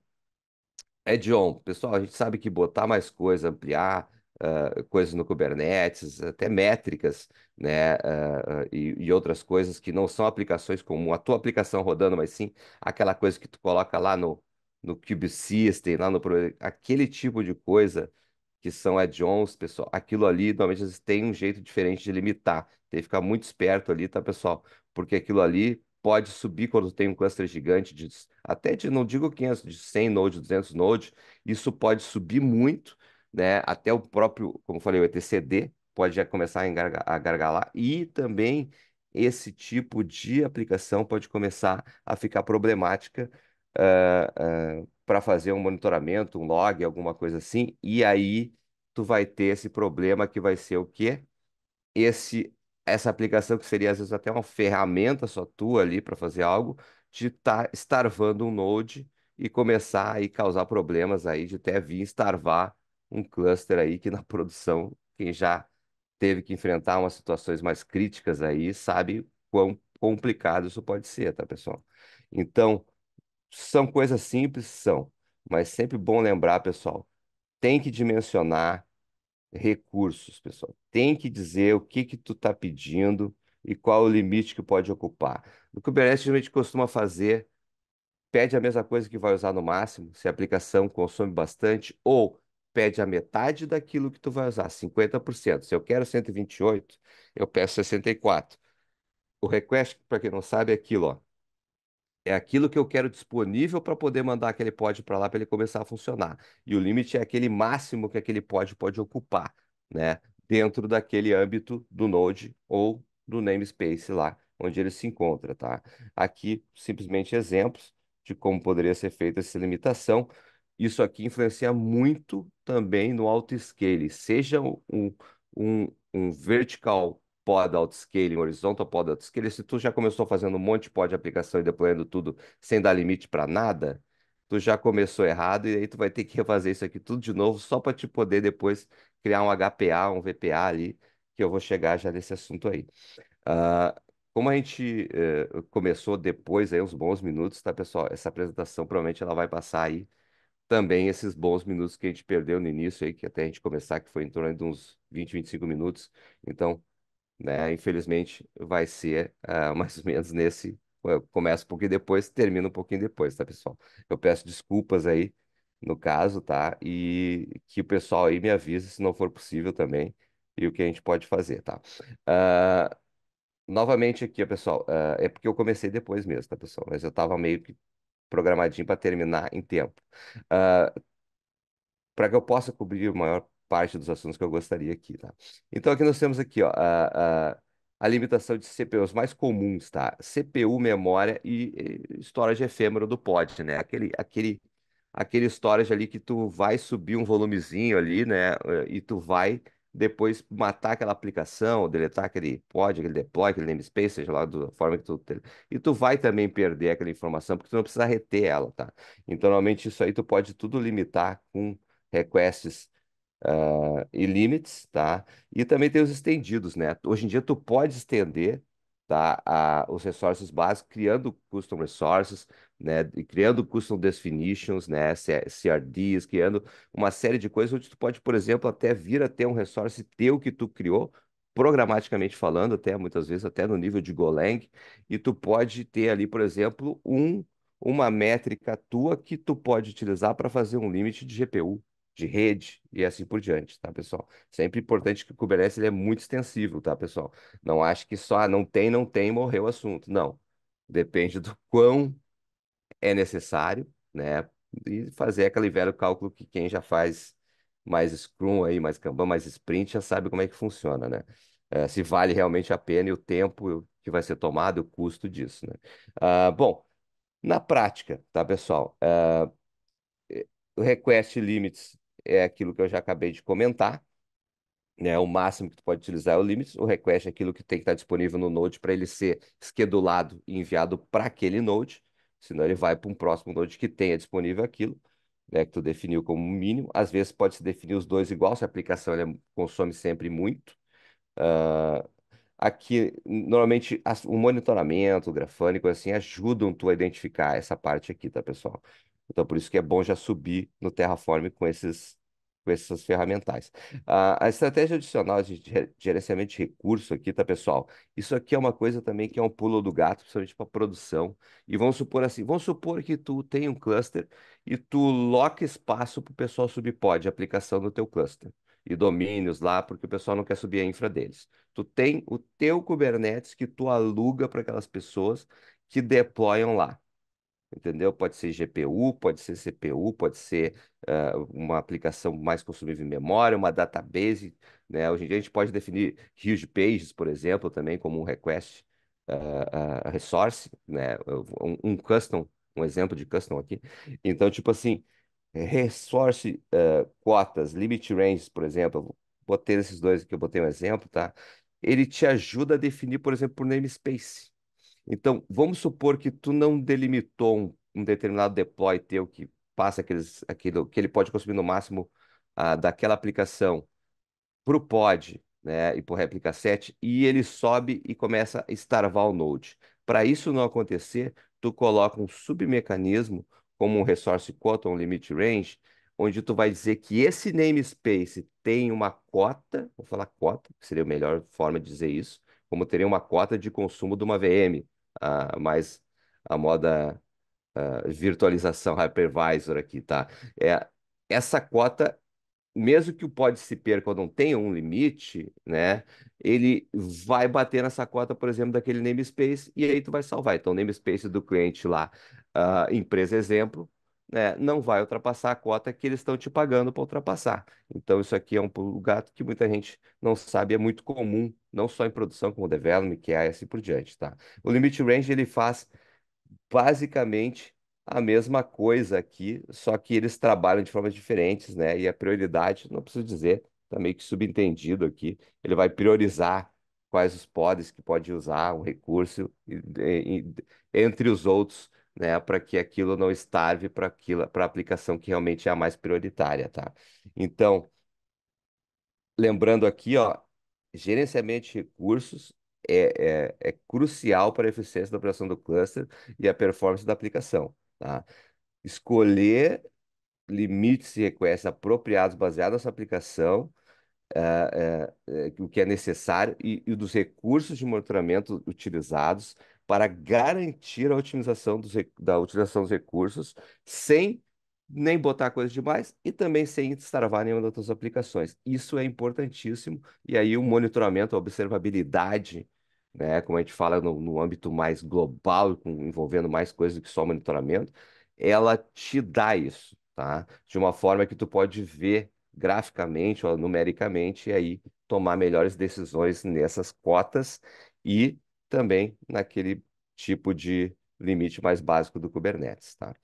é John, pessoal, a gente sabe que botar mais coisa, ampliar, uh, coisas no Kubernetes, até métricas, né, uh, e, e, outras coisas que não são aplicações como a tua aplicação rodando, mas sim aquela coisa que tu coloca lá no, no system lá no aquele tipo de coisa que são add-ons, pessoal, aquilo ali, normalmente eles têm um jeito diferente de limitar, tem que ficar muito esperto ali, tá, pessoal? Porque aquilo ali pode subir quando tem um cluster gigante, de, até de, não digo 500, de 100 nodes, 200 nodes, isso pode subir muito, né? Até o próprio, como falei, o ETCD pode já começar a, engarga, a gargalar e também esse tipo de aplicação pode começar a ficar problemática uh, ah, uh, ah, para fazer um monitoramento, um log, alguma coisa assim, e aí tu vai ter esse problema que vai ser o quê? Esse, essa aplicação que seria às vezes até uma ferramenta só tua ali para fazer algo, de estar tá starvando um node e começar a causar problemas aí de até vir starvar um cluster aí que na produção, quem já teve que enfrentar umas situações mais críticas aí, sabe quão complicado isso pode ser, tá, pessoal? Então, são coisas simples, são, mas sempre bom lembrar, pessoal, tem que dimensionar recursos, pessoal. Tem que dizer o que que tu tá pedindo e qual o limite que pode ocupar. O Kubernetes geralmente costuma fazer pede a mesma coisa que vai usar no máximo, se a aplicação consome bastante ou pede a metade daquilo que tu vai usar, 50%. Se eu quero 128, eu peço 64. O request, para quem não sabe, é aquilo, ó. É aquilo que eu quero disponível para poder mandar aquele pod para lá para ele começar a funcionar. E o limite é aquele máximo que aquele pod pode ocupar, né? Dentro daquele âmbito do Node ou do namespace lá onde ele se encontra, tá? Aqui, simplesmente exemplos de como poderia ser feita essa limitação isso aqui influencia muito também no auto auto-scale, seja um, um, um vertical pod auto um horizontal pod auto auto-scale, se tu já começou fazendo um monte de pod de aplicação e deployando tudo sem dar limite para nada, tu já começou errado e aí tu vai ter que refazer isso aqui tudo de novo só para te poder depois criar um HPA, um VPA ali, que eu vou chegar já nesse assunto aí. Uh, como a gente uh, começou depois aí uns bons minutos, tá pessoal? Essa apresentação provavelmente ela vai passar aí também esses bons minutos que a gente perdeu no início aí, que até a gente começar, que foi em torno de uns 20, 25 minutos. Então, né, infelizmente, vai ser uh, mais ou menos nesse. começo um pouquinho depois, termina um pouquinho depois, tá, pessoal? Eu peço desculpas aí, no caso, tá? E que o pessoal aí me avise se não for possível também e o que a gente pode fazer, tá? Uh, novamente aqui, pessoal, uh, é porque eu comecei depois mesmo, tá, pessoal? Mas eu tava meio que programadinho para terminar em tempo. Uh, uhum. ah, para que eu possa cobrir a maior parte dos assuntos que eu gostaria aqui, tá? Então aqui nós temos aqui, ó, a, a, a limitação de CPUs mais comuns, tá? CPU, memória e, e storage efêmero do pod, né? Aquele, aquele, aquele storage ali que tu vai subir um volumezinho ali, né? E tu vai depois matar aquela aplicação, deletar aquele pod, aquele deploy, aquele namespace, seja lá da forma que tu... E tu vai também perder aquela informação, porque tu não precisa reter ela, tá? Então, normalmente, isso aí tu pode tudo limitar com requests uh, e limits, tá? E também tem os estendidos, né? Hoje em dia, tu pode estender tá, a, os resources básicos, criando custom resources, né, criando custom definitions, né, CRDs, criando uma série de coisas onde tu pode, por exemplo, até vir a ter um resource teu que tu criou, programaticamente falando, até muitas vezes até no nível de Golang, e tu pode ter ali, por exemplo, um, uma métrica tua que tu pode utilizar para fazer um limite de GPU, de rede e assim por diante, tá, pessoal? Sempre importante que o Kubernetes ele é muito extensível, tá, pessoal? Não acho que só ah, não tem, não tem, morreu o assunto. Não. Depende do quão é necessário, né? E fazer aquele velho cálculo que quem já faz mais Scrum aí, mais Kanban, mais Sprint, já sabe como é que funciona, né? É, se vale realmente a pena e o tempo que vai ser tomado, o custo disso, né? Uh, bom, na prática, tá, pessoal? Uh, o request limits é aquilo que eu já acabei de comentar, né? O máximo que tu pode utilizar é o limits. O request é aquilo que tem que estar disponível no Node para ele ser schedulado e enviado para aquele Node senão ele vai para um próximo node que tenha disponível aquilo, né, que tu definiu como mínimo. Às vezes pode se definir os dois igual, se a aplicação ela é, consome sempre muito. Uh, aqui, normalmente, as, o monitoramento, o grafânico, assim, ajudam tu a identificar essa parte aqui, tá, pessoal? Então, por isso que é bom já subir no Terraform com esses com essas ferramentas. A, a estratégia adicional de gerenciamento de recurso aqui, tá, pessoal? Isso aqui é uma coisa também que é um pulo do gato, principalmente para produção. E vamos supor assim, vamos supor que tu tem um cluster e tu loca espaço para o pessoal subir pod, aplicação do teu cluster e domínios lá, porque o pessoal não quer subir a infra deles. Tu tem o teu Kubernetes que tu aluga para aquelas pessoas que deployam lá entendeu? Pode ser GPU, pode ser CPU, pode ser uh, uma aplicação mais consumível em memória, uma database, né? Hoje em dia a gente pode definir huge pages, por exemplo, também como um request uh, uh, resource, né? Um, um, custom, um exemplo de custom aqui. Então, tipo assim, resource cotas, limit ranges, por exemplo, botei esses dois aqui, eu botei um exemplo, tá? Ele te ajuda a definir, por exemplo, por namespace. Então, vamos supor que tu não delimitou um, um determinado deploy teu que passa aqueles, aquilo que ele pode consumir no máximo ah, daquela aplicação para o pod né, e para o replica set, e ele sobe e começa a starvar o node. Para isso não acontecer, tu coloca um submecanismo, como um resource quota, um limit range, onde tu vai dizer que esse namespace tem uma cota, vou falar cota, seria a melhor forma de dizer isso, como teria uma cota de consumo de uma VM a, ah, mais a moda a, ah, virtualização hypervisor aqui, tá? É, essa cota, mesmo que o pode se perca não tenha um limite, né? Ele vai bater nessa cota, por exemplo, daquele namespace e aí tu vai salvar. Então, namespace do cliente lá, uh, empresa exemplo, né, não vai ultrapassar a cota que eles estão te pagando para ultrapassar. Então, isso aqui é um pulo gato que muita gente não sabe, é muito comum, não só em produção, como development, que é assim por diante, tá? O limit range, ele faz basicamente a mesma coisa aqui, só que eles trabalham de formas diferentes, né? E a prioridade, não preciso dizer, está meio que subentendido aqui, ele vai priorizar quais os pods que pode usar, o recurso, e, e, entre os outros, né, para que aquilo não estarve para aquilo, para a aplicação que realmente é a mais prioritária, tá? Então, lembrando aqui, ó, gerenciamento de recursos é, é, é crucial para a eficiência da operação do cluster e a performance da aplicação, tá? Escolher limites e requests apropriados baseados nessa aplicação, uh, uh, uh, o que é necessário e, e dos recursos de monitoramento utilizados para garantir a otimização dos, da utilização dos recursos sem nem botar coisa demais e também sem destravar nenhuma das suas aplicações. Isso é importantíssimo e aí o monitoramento, a observabilidade, né, como a gente fala no, no âmbito mais global, com, envolvendo mais coisas do que só monitoramento, ela te dá isso, tá? De uma forma que tu pode ver graficamente ou numericamente e aí tomar melhores decisões nessas cotas e também naquele tipo de limite mais básico do Kubernetes, tá?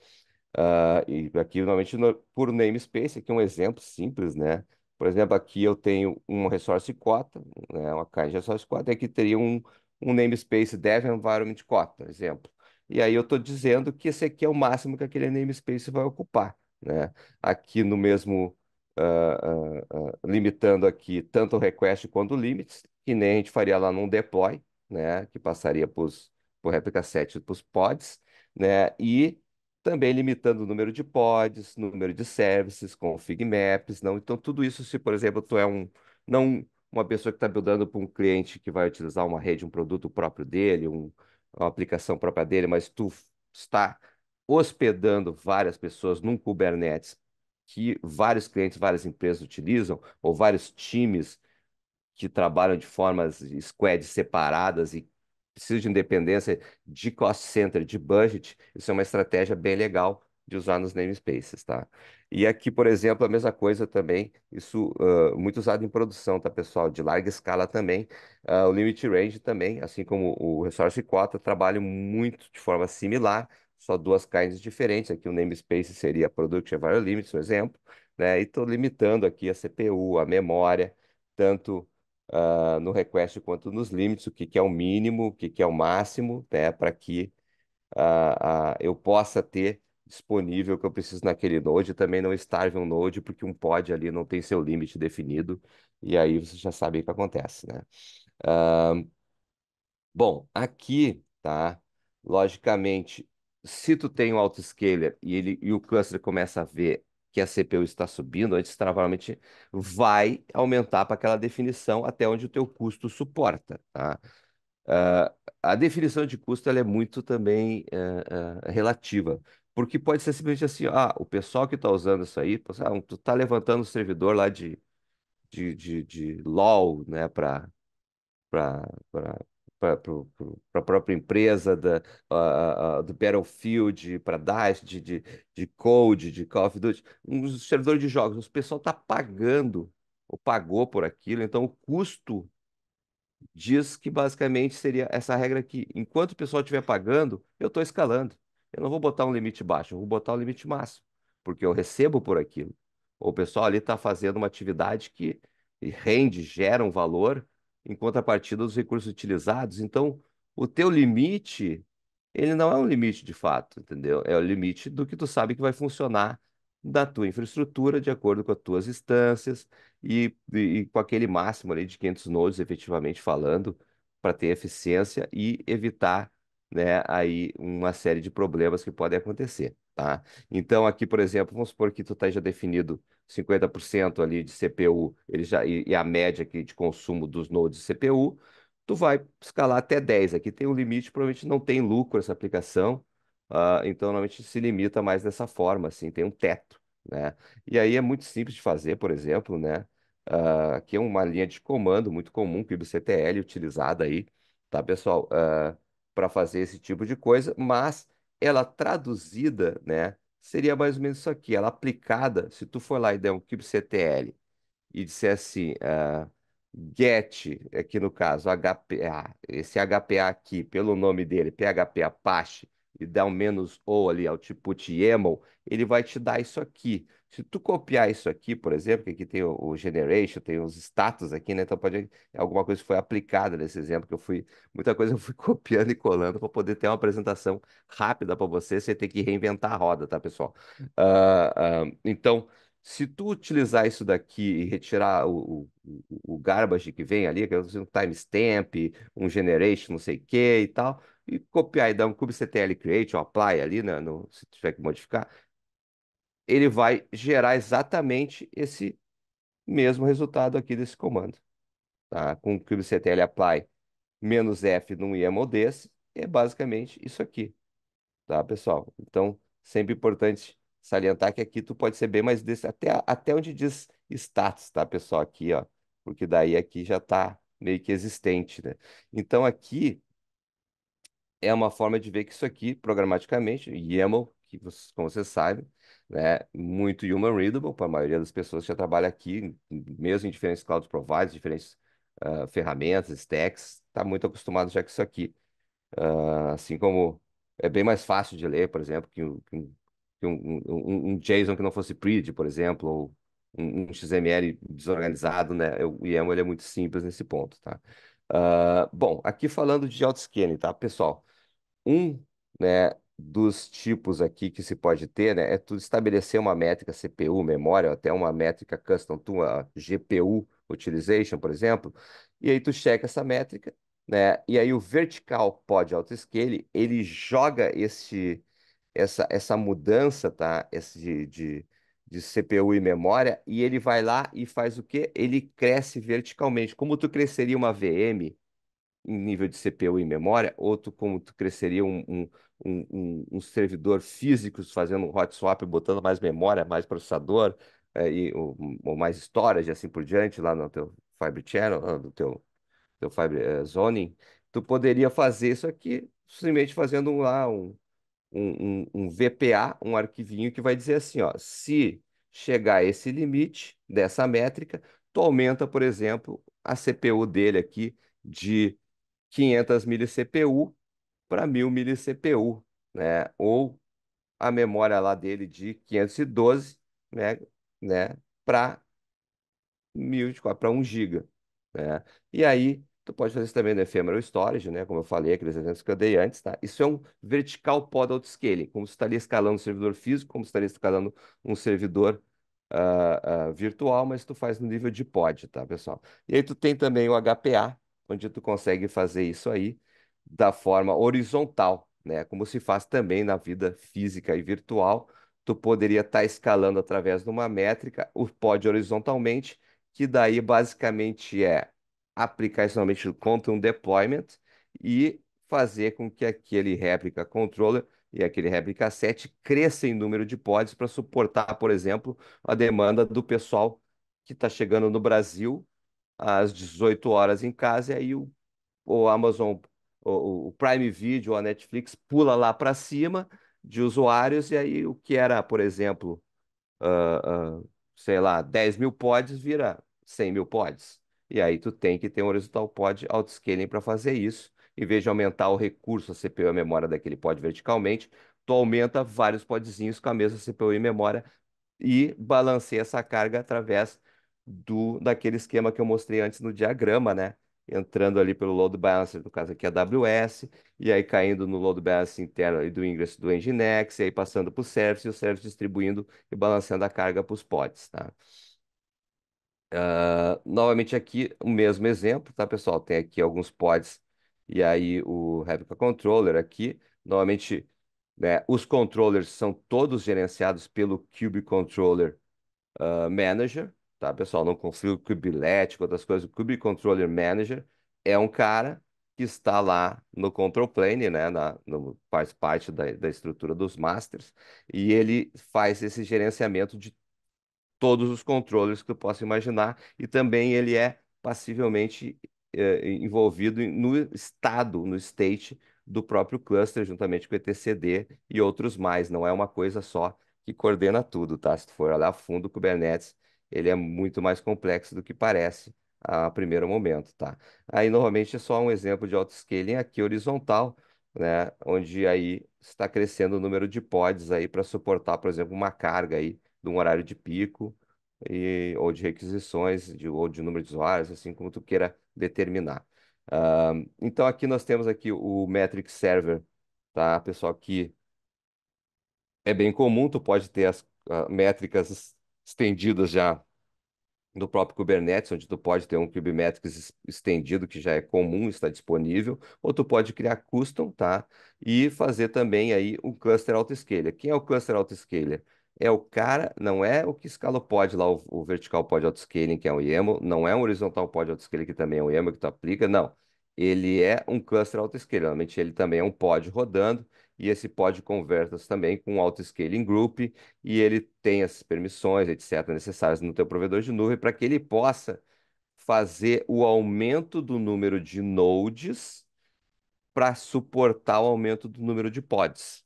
Uh, e aqui, normalmente, no, por namespace, aqui é um exemplo simples, né? Por exemplo, aqui eu tenho um resource cota, né? uma caixa de resource cota, e aqui teria um, um namespace dev environment cota, exemplo. E aí eu estou dizendo que esse aqui é o máximo que aquele namespace vai ocupar, né? Aqui no mesmo, uh, uh, limitando aqui tanto o request quanto o limits, que nem a gente faria lá num deploy, né, que passaria por por réplica 7 para os pods, né, e também limitando o número de pods, número de services, config maps, não. Então, tudo isso, se, por exemplo, tu é um, não uma pessoa que está buildando para um cliente que vai utilizar uma rede, um produto próprio dele, um, uma aplicação própria dele, mas tu está hospedando várias pessoas num Kubernetes que vários clientes, várias empresas utilizam, ou vários times que trabalham de formas squads separadas e precisam de independência de cost center, de budget, isso é uma estratégia bem legal de usar nos namespaces, tá? E aqui, por exemplo, a mesma coisa também, isso uh, muito usado em produção, tá, pessoal? De larga escala também. Uh, o Limit Range também, assim como o Resource Quota, trabalham muito de forma similar, só duas kinds diferentes. Aqui o namespace seria Product Value Limits, por exemplo, né? E estou limitando aqui a CPU, a memória, tanto uh, no request quanto nos limites, o que, que é o mínimo, o que, que é o máximo, né, para que uh, uh, eu possa ter disponível o que eu preciso naquele node, também não estar um node, porque um pod ali não tem seu limite definido, e aí você já sabe o que acontece, né? bom, aqui, tá? Logicamente, se tu tem o autoscaler e, ele, e o cluster começa a ver que a CPU está subindo, antes travamente vai aumentar para aquela definição até onde o teu custo suporta. Tá? Uh, a definição de custo é muito também uh, uh, relativa, porque pode ser simplesmente assim, ah, o pessoal que está usando isso aí, ah, tu está levantando o servidor lá de, de, de, de LOL né, para para a própria empresa da, do Battlefield, para Dash, de, de, de Code, de Call of Duty, os servidores de jogos, o pessoal está pagando ou pagou por aquilo, então o custo diz que basicamente seria essa regra que enquanto o pessoal estiver pagando, eu estou escalando. Eu não vou botar um limite baixo, eu vou botar um limite máximo, porque eu recebo por aquilo. O pessoal ali está fazendo uma atividade que rende, gera um valor, em contrapartida dos recursos utilizados. Então, o teu limite, ele não é um limite de fato, entendeu? É o limite do que tu sabe que vai funcionar da tua infraestrutura de acordo com as tuas instâncias e, e com aquele máximo ali de 500 nodes, efetivamente falando, para ter eficiência e evitar né, aí uma série de problemas que podem acontecer, tá? Então aqui, por exemplo, vamos supor que tu esteja tá já definido 50% ali de CPU ele já, e, e, a média aqui de consumo dos nodes de CPU, tu vai escalar até 10. Aqui tem um limite, provavelmente não tem lucro essa aplicação, uh, então normalmente se limita mais dessa forma, assim, tem um teto. Né? E aí é muito simples de fazer, por exemplo, né? Uh, aqui é uma linha de comando muito comum, kubectl, utilizada aí, tá, pessoal? Uh, ah, para fazer esse tipo de coisa, mas ela traduzida, né, seria mais ou menos isso aqui. Ela aplicada, se tu for lá e der um kubectl e disser assim, uh, get, aqui no caso, HPA, ah, esse HPA aqui, pelo nome dele, PHP Apache, e dá um menos o ali, output YAML, ele vai te dar isso aqui. Se tu copiar isso aqui, por exemplo, que aqui tem o, o generation, tem os status aqui, né? Então pode alguma coisa foi aplicada nesse exemplo que eu fui muita coisa eu fui copiando e colando para poder ter uma apresentação rápida para você, sem ter que reinventar a roda, tá, pessoal? Uh, uh, então se tu utilizar isso daqui e retirar o, o, o garbage que vem ali, que é um timestamp, um generation, não sei o que e tal, e copiar e dar um kubectl create ou apply ali, né, no, se tiver que modificar, ele vai gerar exatamente esse mesmo resultado aqui desse comando. Tá? Com kubectl apply menos f num YAML desse, é basicamente isso aqui. Tá, pessoal? Então, sempre importante salientar que aqui tu pode ser bem mais desse, até, até onde diz status, tá, pessoal? Aqui, ó. Porque daí aqui já está meio que existente, né? Então, aqui é uma forma de ver que isso aqui, programaticamente, YAML, que vocês, como vocês sabem, né? Muito human readable para a maioria das pessoas que já trabalha aqui, mesmo em diferentes cloud providers, diferentes uh, ferramentas, stacks, está muito acostumado já com isso aqui. Uh, assim como é bem mais fácil de ler, por exemplo, que, que, que um, um, um, JSON que não fosse PRID, por exemplo, ou um, um XML desorganizado, né? O YAML é muito simples nesse ponto, tá? Uh, bom, aqui falando de auto-scanning, tá, pessoal? Um, né, dos tipos aqui que se pode ter, né? É tu estabelecer uma métrica CPU, memória, até uma métrica custom to GPU utilization, por exemplo. E aí tu checa essa métrica, né? E aí o vertical pod scale ele joga esse essa essa mudança, tá? Esse de, de, de CPU e memória, e ele vai lá e faz o quê? Ele cresce verticalmente. Como tu cresceria uma VM em nível de CPU e memória, ou tu, como tu cresceria um, um um, um, servidor físico fazendo um hot swap, botando mais memória, mais processador, é, e, ou, ou mais storage, assim por diante, lá no teu Fibre Channel, do no teu, teu Fibre é, Zoning, tu poderia fazer isso aqui simplesmente fazendo lá um, um, um, um VPA, um arquivinho que vai dizer assim, ó, se chegar a esse limite dessa métrica, tu aumenta, por exemplo, a CPU dele aqui de 500 mil CPU para 1000 milicpu, né? Ou a memória lá dele de 512, né, né, para 1000 para 1 GB, né? E aí tu pode fazer isso também no ephemeral storage, né, como eu falei, aqueles exemplos que eu dei antes, tá? Isso é um vertical pod autoscaling, como se estaria escalando um servidor físico, como se estaria escalando um servidor Uh, uh, virtual, mas tu faz no nível de pod, tá, pessoal? E aí tu tem também o HPA, onde tu consegue fazer isso aí da forma horizontal, né? Como se faz também na vida física e virtual. Tu poderia estar tá escalando através de uma métrica, o pod horizontalmente, que daí basicamente é aplicar somente o um Deployment e fazer com que aquele réplica controller e aquele réplica set cresça em número de pods para suportar, por exemplo, a demanda do pessoal que está chegando no Brasil às 18 horas em casa e aí o, o Amazon o, Prime Video, a Netflix pula lá para cima de usuários, e aí o que era, por exemplo, uh, uh, sei lá, 10 mil pods vira 100 mil pods. E aí tu tem que ter um horizontal pod auto-scaling para fazer isso. Em vez de aumentar o recurso, a CPU e a memória daquele pod verticalmente, tu aumenta vários podzinhos com a mesma CPU e memória e balanceia essa carga através do daquele esquema que eu mostrei antes no diagrama, né? entrando ali pelo load balancer, no caso aqui é AWS, e aí caindo no load balancer interno ali do ingress do Nginx, e aí passando para o service, e o service distribuindo e balanceando a carga para os pods, tá? Uh, novamente aqui o mesmo exemplo, tá, pessoal? Tem aqui alguns pods e aí o Replica Controller aqui. Novamente, né, os controllers são todos gerenciados pelo Cube Controller uh, Manager, tá, pessoal? Não confio o Kubelet com outras coisas. O Kube Controller Manager é um cara que está lá no control plane, né, na, no, faz parte da, da estrutura dos masters, e ele faz esse gerenciamento de todos os controles que eu posso imaginar, e também ele é passivelmente eh, envolvido no estado, no state do próprio cluster, juntamente com o etcd e outros mais, não é uma coisa só que coordena tudo, tá? Se tu for olhar a fundo, o Kubernetes ele é muito mais complexo do que parece a primeiro momento, tá? Aí, normalmente é só um exemplo de autoscaling aqui horizontal, né? Onde aí está crescendo o número de pods aí para suportar, por exemplo, uma carga aí de um horário de pico e, ou de requisições de, ou de número de usuários, assim como tu queira determinar. Uh, então, aqui nós temos aqui o metric server, tá, pessoal, que é bem comum, tu pode ter as uh, métricas estendidas já do próprio Kubernetes, onde tu pode ter um Kubernetes estendido, que já é comum, está disponível, ou tu pode criar custom, tá? E fazer também aí um cluster auto-scaler. Quem é o cluster auto-scaler? É o cara, não é o que escala o pod lá, o, o vertical pod auto-scaling, que é um YAML, não é um horizontal pod auto-scaling, que também é um YAML que tu aplica, não. Ele é um cluster auto-scaler, normalmente ele também é um pod rodando, e esse pod conversas também com auto scaling group e ele tem as permissões etc necessárias no teu provedor de nuvem para que ele possa fazer o aumento do número de nodes para suportar o aumento do número de pods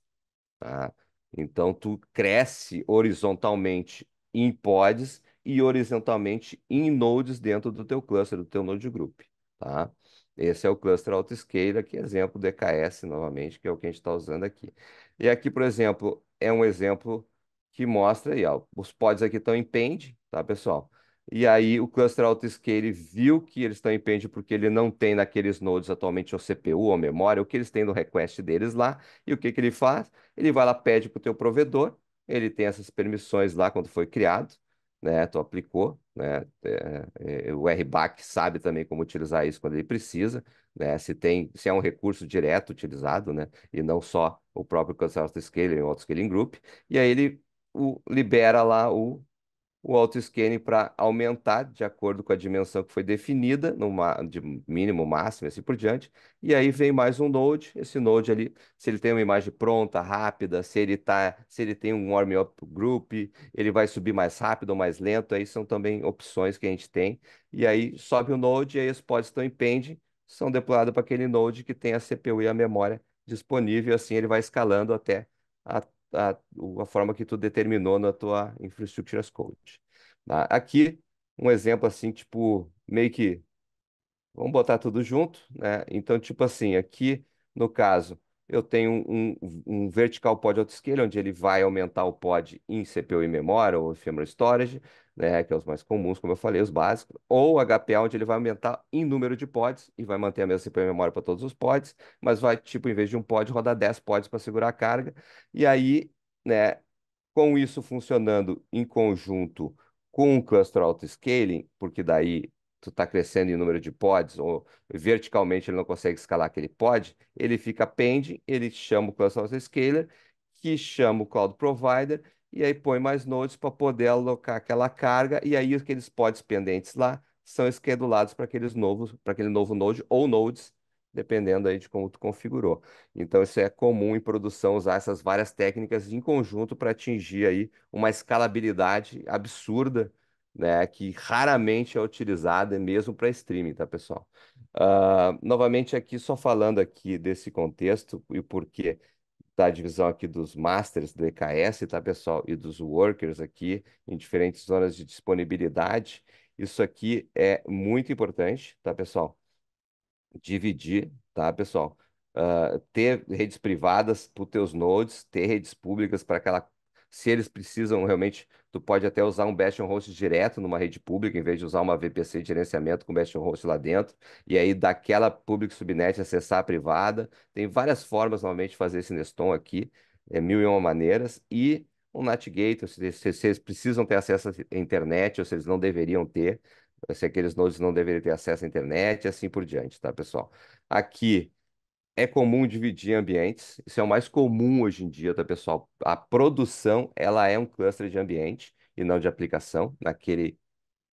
tá? então tu cresce horizontalmente em pods e horizontalmente em nodes dentro do teu cluster do teu node group tá esse é o cluster auto scale aqui exemplo do EKS, novamente, que é o que a gente está usando aqui. E aqui, por exemplo, é um exemplo que mostra aí, ó, os pods aqui estão em pend, tá, pessoal? E aí o cluster auto-scale viu que eles estão em pend porque ele não tem naqueles nodes atualmente o CPU ou memória, o que eles têm no request deles lá. E o que, que ele faz? Ele vai lá, pede para o teu provedor, ele tem essas permissões lá quando foi criado, né? Tu aplicou, né? É, é, é o RBAC sabe também como utilizar isso quando ele precisa, né? Se tem, se é um recurso direto utilizado, né? E não só o próprio cancel scaling ou auto scaling group, e aí ele o, libera lá o o auto-scanning para aumentar de acordo com a dimensão que foi definida, numa, de mínimo, máximo e assim por diante. E aí vem mais um node, esse node ali, se ele tem uma imagem pronta, rápida, se ele, tá, se ele tem um warm-up group, ele vai subir mais rápido ou mais lento, aí são também opções que a gente tem. E aí sobe o node e aí os pods estão em pending, são deployados para aquele node que tem a CPU e a memória disponível, assim ele vai escalando até, até a, a forma que tu determinou na tua infraestrutura as code. Tá? Aqui, um exemplo assim, tipo, meio que, vamos botar tudo junto, né? Então, tipo assim, aqui, no caso, eu tenho um, um vertical pod autoscale, onde ele vai aumentar o pod em CPU e memória ou ephemeral storage né, que é os mais comuns, como eu falei, os básicos, ou HPA, é onde ele vai aumentar em número de pods e vai manter a mesma CPU memória para todos os pods, mas vai, tipo, em vez de um pod, rodar 10 pods para segurar a carga. E aí, né, com isso funcionando em conjunto com o cluster auto-scaling, porque daí tu está crescendo em número de pods, ou verticalmente ele não consegue escalar aquele pod, ele fica pending, ele chama o cluster auto-scaler, que chama o cloud provider, e aí põe mais nodes para poder alocar aquela carga, e aí aqueles pods pendentes lá são esquedulados para aqueles novos, para aquele novo node ou nodes, dependendo aí de como tu configurou. Então isso é comum em produção usar essas várias técnicas em conjunto para atingir aí uma escalabilidade absurda, né, que raramente é utilizada é mesmo para streaming, tá, pessoal? Uh, novamente aqui só falando aqui desse contexto e por quê da divisão aqui dos Masters do EKS, tá, pessoal? E dos Workers aqui, em diferentes zonas de disponibilidade. Isso aqui é muito importante, tá, pessoal? Dividir, tá, pessoal? Uh, ter redes privadas para os teus nodes, ter redes públicas para aquela. Se eles precisam realmente Tu pode até usar um Bastion Host direto numa rede pública, em vez de usar uma VPC de gerenciamento com Bastion Host lá dentro, e aí daquela public subnet acessar a privada. Tem várias formas, normalmente, de fazer esse Neston aqui, é mil e uma maneiras, e um NatGator, se, se, eles precisam ter acesso à internet, ou se eles não deveriam ter, se aqueles é nodes não deveriam ter acesso à internet, e assim por diante, tá, pessoal? Aqui é comum dividir ambientes, isso é o mais comum hoje em dia, tá, pessoal? A produção, ela é um cluster de ambiente e não de aplicação, naquele,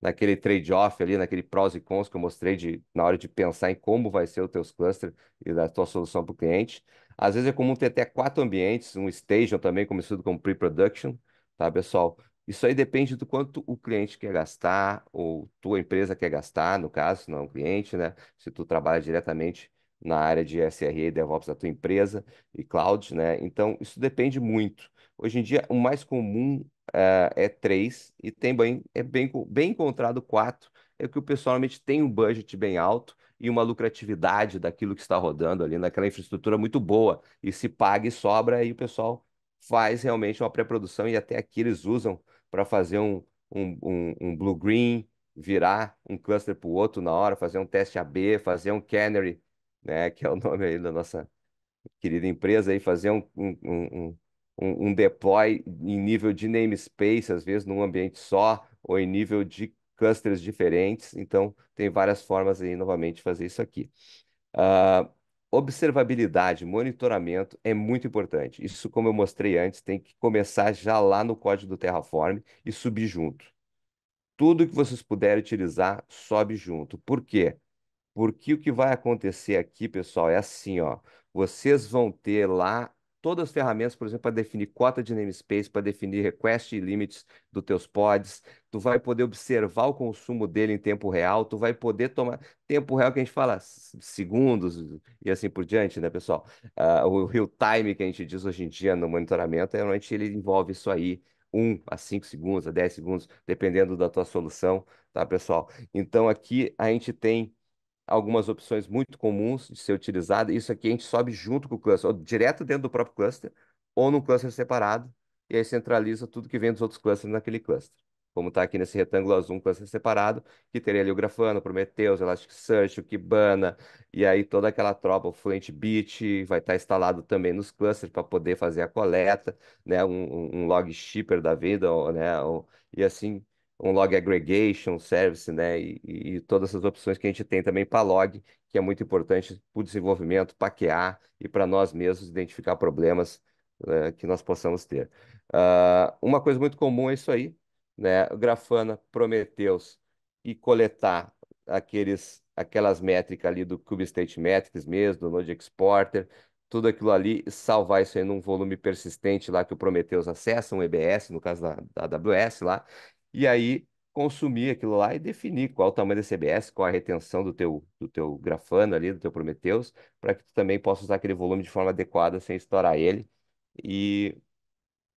naquele trade-off ali, naquele prós e cons que eu mostrei de, na hora de pensar em como vai ser os teu clusters e da tua solução para o cliente. Às vezes é comum ter até quatro ambientes, um station também, conhecido como pre-production, tá, pessoal? Isso aí depende do quanto o cliente quer gastar, ou tua empresa quer gastar, no caso, se não é um cliente, né? Se tu trabalha diretamente na área de SRE e DevOps da tua empresa e cloud, né? Então, isso depende muito. Hoje em dia, o mais comum uh, é três e tem bem, é bem, bem encontrado quatro, é que o pessoal realmente tem um budget bem alto e uma lucratividade daquilo que está rodando ali, naquela infraestrutura muito boa, e se paga e sobra, e o pessoal faz realmente uma pré-produção, e até aqui eles usam para fazer um, um, um, um blue-green, virar um cluster para o outro na hora, fazer um teste AB, fazer um canary né, que é o nome aí da nossa querida empresa, aí fazer um, um, um, um deploy em nível de namespace, às vezes num ambiente só, ou em nível de clusters diferentes. Então, tem várias formas aí, novamente, de fazer isso aqui. Uh, observabilidade, monitoramento é muito importante. Isso, como eu mostrei antes, tem que começar já lá no código do Terraform e subir junto. Tudo que vocês puderem utilizar, sobe junto. Por quê? Porque o que vai acontecer aqui, pessoal, é assim, ó. Vocês vão ter lá todas as ferramentas, por exemplo, para definir cota de namespace, para definir request e limits dos teus pods, tu vai poder observar o consumo dele em tempo real, tu vai poder tomar tempo real que a gente fala segundos e assim por diante, né, pessoal? Uh, o real time que a gente diz hoje em dia no monitoramento, realmente ele envolve isso aí, 1 a 5 segundos, a 10 segundos, dependendo da tua solução, tá, pessoal? Então aqui a gente tem algumas opções muito comuns de ser utilizada. Isso aqui a gente sobe junto com o cluster, ou direto dentro do próprio cluster, ou num cluster separado, e aí centraliza tudo que vem dos outros clusters naquele cluster. Como está aqui nesse retângulo azul, um cluster separado, que teria ali o Grafana, o Prometheus, Elasticsearch, o Kibana, e aí toda aquela tropa, o Fluentbit, vai estar tá instalado também nos clusters para poder fazer a coleta, né? um, um log shipper da vida, ou, né? Ou, e assim um log aggregation service, né? E, e, todas essas opções que a gente tem também para log, que é muito importante para o desenvolvimento, para QA e para nós mesmos identificar problemas né, que nós possamos ter. Uh, uma coisa muito comum é isso aí, né? Grafana, Prometheus e coletar aqueles, aquelas métricas ali do CubeState Metrics mesmo, do Node Exporter, tudo aquilo ali, salvar isso aí num volume persistente lá que o Prometheus acessa, um EBS, no caso da, da AWS lá, e aí consumir aquilo lá e definir qual o tamanho da CBS, qual a retenção do teu, do teu grafano ali, do teu Prometheus, para que tu também possa usar aquele volume de forma adequada sem estourar ele. E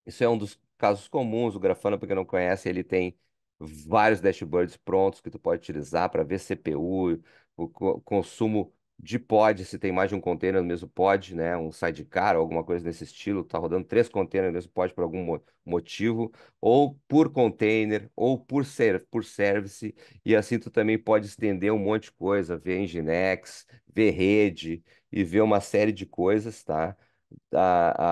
isso é um dos casos comuns, o grafano, para quem não conhece, ele tem vários dashboards prontos que tu pode utilizar para ver CPU, o consumo de pod, se tem mais de um container no mesmo pod, né? Um sidecar, alguma coisa desse estilo, tá rodando três containers no mesmo pod por algum motivo, ou por container, ou por, ser por service, e assim tu também pode estender um monte de coisa, ver Nginx, ver rede e ver uma série de coisas, tá?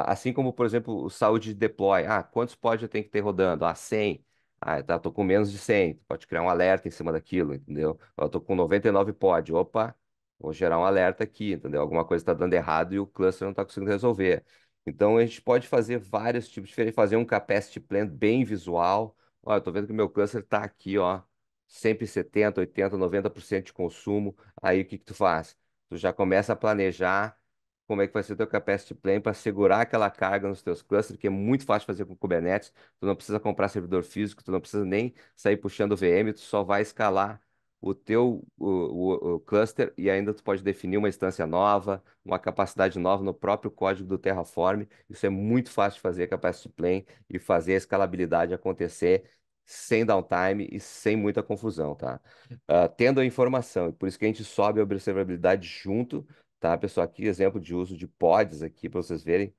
Assim como, por exemplo, o saúde de deploy. Ah, quantos pods eu tenho que ter rodando? Ah, 100. Ah, tá, tô com menos de 100. Pode criar um alerta em cima daquilo, entendeu? Eu tô com 99 pods Opa, Vou gerar um alerta aqui, entendeu? Alguma coisa está dando errado e o cluster não está conseguindo resolver. Então, a gente pode fazer vários tipos diferentes, fazer um capacity plan bem visual. Olha, eu estou vendo que o meu cluster está aqui, ó, sempre 70, 80, 90% de consumo. Aí, o que, que tu faz? Tu já começa a planejar como é que vai ser o teu capacity plan para segurar aquela carga nos teus clusters, que é muito fácil fazer com Kubernetes. Tu não precisa comprar servidor físico, tu não precisa nem sair puxando VM, tu só vai escalar o teu o, o, o cluster e ainda tu pode definir uma instância nova, uma capacidade nova no próprio código do Terraform. Isso é muito fácil de fazer capacity plane e fazer a escalabilidade acontecer sem downtime e sem muita confusão, tá? Uh, tendo a informação, por isso que a gente sobe a observabilidade junto, tá, pessoal? Aqui exemplo de uso de pods aqui para vocês verem,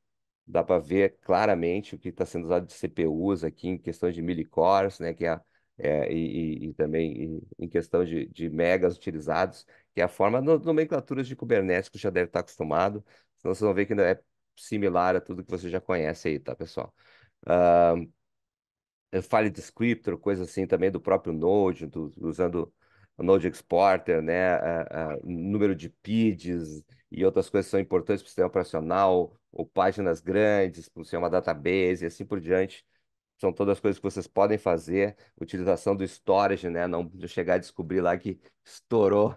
dá para ver claramente o que está sendo usado de CPUs aqui em questão de milicores né, que é a é, e, e, também em questão de, de, megas utilizados, que é a forma, no, nomenclaturas de Kubernetes que já deve estar acostumado, senão vocês vão ver que ainda é similar a tudo que você já conhece aí, tá, pessoal? Uh, file descriptor, coisa assim também do próprio Node, do, usando o Node Exporter, né? Uh, uh, número de PIDs e outras coisas são importantes para o sistema operacional, ou páginas grandes, para o sistema database e assim por diante são todas as coisas que vocês podem fazer. Utilização do storage, né? Não chegar a descobrir lá que estourou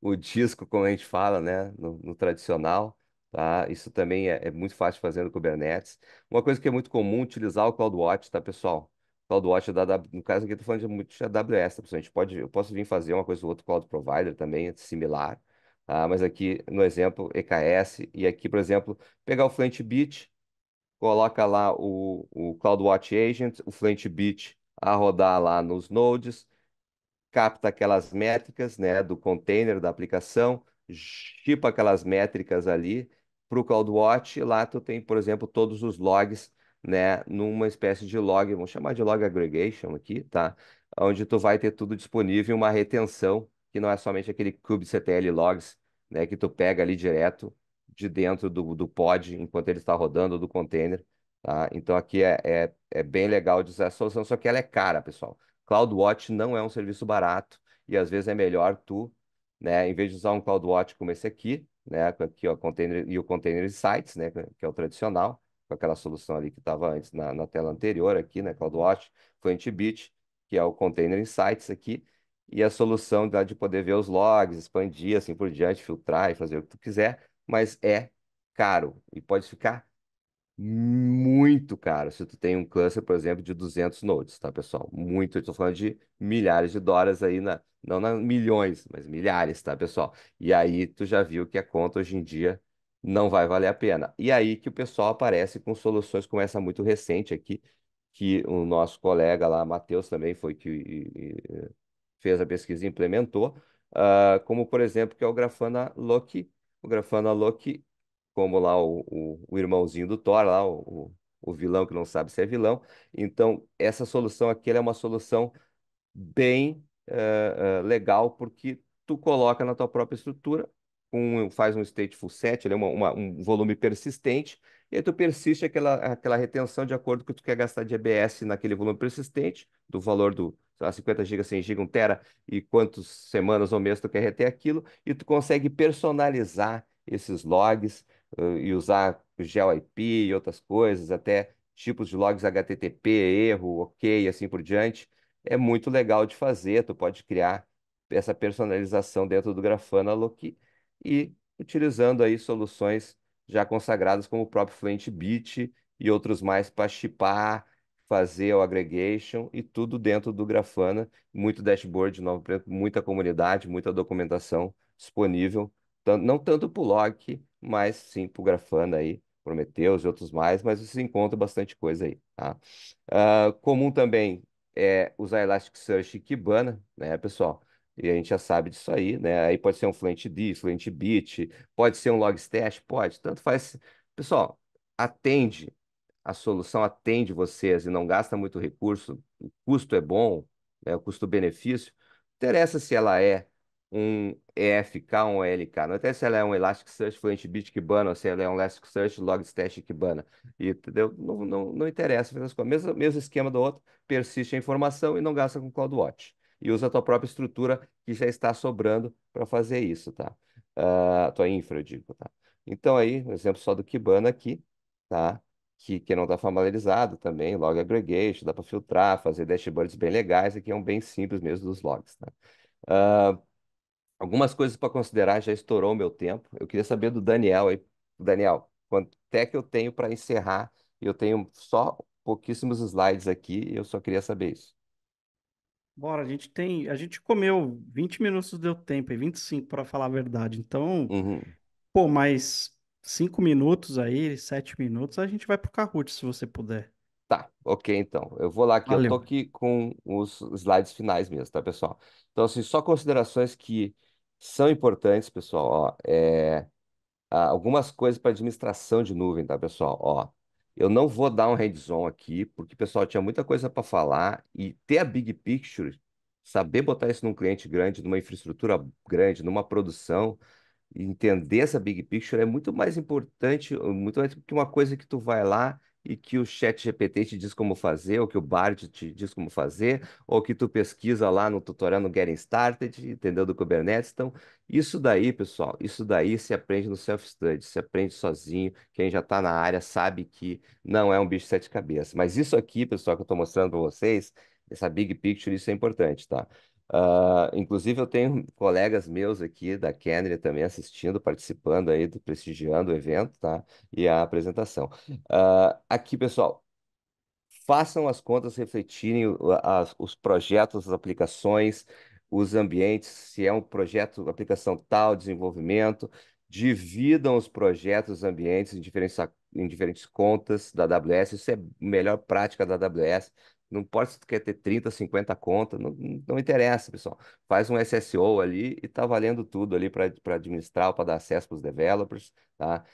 o disco, como a gente fala, né? No, no tradicional. Tá? Isso também é, é, muito fácil fazer no Kubernetes. Uma coisa que é muito comum utilizar o CloudWatch, tá, pessoal? CloudWatch, é da, no caso aqui, estou falando de muito de AWS, tá, pessoal? A gente pode, eu posso vir fazer uma coisa do outro cloud provider também, similar. ah, Mas aqui, no exemplo, EKS, e aqui, por exemplo, pegar o Flint Beach, coloca lá o, o CloudWatch Agent, o FlintBit a rodar lá nos nodes, capta aquelas métricas né, do container, da aplicação, chipa aquelas métricas ali para o CloudWatch. Lá tu tem, por exemplo, todos os logs né, numa espécie de log, vamos chamar de log aggregation aqui, tá? Onde tu vai ter tudo disponível, uma retenção, que não é somente aquele kubectl logs, né, que tu pega ali direto de dentro do, do pod enquanto ele está rodando do container. Tá? Então aqui é, é, é bem legal usar a solução, só que ela é cara, pessoal. CloudWatch não é um serviço barato e às vezes é melhor tu, né, em vez de usar um CloudWatch como esse aqui, né, aqui ó, container, e o Container insights né, que é o tradicional, com aquela solução ali que estava antes na, na, tela anterior aqui, né, CloudWatch, FluentBit, que é o Container Insights aqui, e a solução de, de poder ver os logs, expandir assim por diante, filtrar e fazer o que tu quiser mas é caro e pode ficar muito caro se tu tem um cluster, por exemplo, de 200 nodes, tá, pessoal? Muito, estou falando de milhares de dólares aí, na, não na milhões, mas milhares, tá, pessoal? E aí tu já viu que a conta hoje em dia não vai valer a pena. E aí que o pessoal aparece com soluções como essa muito recente aqui, que o nosso colega lá, Matheus, também foi que e, e fez a pesquisa e implementou, uh, como, por exemplo, que é o Grafana Loki o Grafana Loki, como lá o, o, o irmãozinho do Thor, lá o, o vilão que não sabe se é vilão. Então, essa solução aqui é uma solução bem eh, eh, legal, porque tu coloca na tua própria estrutura, um, faz um stateful set, ele é uma, uma, um volume persistente, e aí tu persiste aquela, aquela retenção de acordo com o que tu quer gastar de EBS naquele volume persistente, do valor do, 50 GB, 100 GB, 1 tera, e quantas semanas ou meses tu quer reter aquilo, e tu consegue personalizar esses logs uh, e usar GeoIP e outras coisas, até tipos de logs HTTP, erro, OK, e assim por diante. É muito legal de fazer, tu pode criar essa personalização dentro do Grafana Loki e utilizando aí soluções já consagradas como o próprio Fluent Bit e outros mais para chipar fazer o aggregation e tudo dentro do Grafana, muito dashboard, de novo, muita comunidade, muita documentação disponível, não tanto para o log, mas sim para o Grafana aí, Prometheus e outros mais, mas você encontra bastante coisa aí. Tá? Uh, comum também é usar Elasticsearch e Kibana, né, pessoal? E a gente já sabe disso aí, né? Aí pode ser um FluentD, Bit pode ser um Logstash, pode, tanto faz. Pessoal, atende a solução atende vocês e não gasta muito recurso, o custo é bom, é o custo-benefício, interessa se ela é um EFK ou um ELK, não interessa se ela é um Elasticsearch Fluentbit Kibana ou se ela é um Elasticsearch Logstash Kibana, e, entendeu? Não, não, não interessa, o mesmo, mesmo esquema do outro, persiste a informação e não gasta com CloudWatch. E usa a tua própria estrutura que já está sobrando para fazer isso, tá? Uh, tua infra, eu digo, tá? Então aí, um exemplo só do Kibana aqui, tá? que que não está familiarizado também, log aggregation, dá para filtrar, fazer dashboards bem legais, aqui é um bem simples mesmo dos logs. Tá? Uh, algumas coisas para considerar, já estourou o meu tempo. Eu queria saber do Daniel aí. Daniel, quanto é que eu tenho para encerrar? Eu tenho só pouquíssimos slides aqui, eu só queria saber isso. Bora, a gente tem. A gente comeu 20 minutos, deu tempo, e 25 para falar a verdade. Então, uhum. pô, mas cinco minutos aí, sete minutos, a gente vai pro Kahoot, se você puder. Tá, ok, então. Eu vou lá que eu tô Valeu. aqui com os slides finais mesmo, tá, pessoal? Então, assim, só considerações que são importantes, pessoal, ó, é, algumas coisas para administração de nuvem, tá, pessoal? Ó, eu não vou dar um hands-on aqui, porque, pessoal, tinha muita coisa para falar e ter a big picture, saber botar isso num cliente grande, numa infraestrutura grande, numa produção, entender essa big picture é muito mais importante, muito mais que uma coisa que tu vai lá e que o chat GPT te diz como fazer, ou que o Bard te diz como fazer, ou que tu pesquisa lá no tutorial no Getting Started, entendeu, do Kubernetes. Então, isso daí, pessoal, isso daí se aprende no self-study, se aprende sozinho, quem já está na área sabe que não é um bicho de sete cabeças. Mas isso aqui, pessoal, que eu estou mostrando para vocês, essa big picture, isso é importante, tá? Ah, inclusive, eu tenho colegas meus aqui da Kenner também assistindo, participando aí, do, prestigiando o evento, tá? E a apresentação. Uh, aqui, pessoal, façam as contas refletirem as, os projetos, as aplicações, os ambientes, se é um projeto, aplicação tal, desenvolvimento, dividam os projetos, os ambientes em diferentes, em diferentes contas da AWS, isso é a melhor prática da AWS, não importa se tu quer ter 30, 50 contas, não, não interessa, pessoal. Faz um SSO ali e tá valendo tudo ali para administrar, para dar acesso para os developers, tá?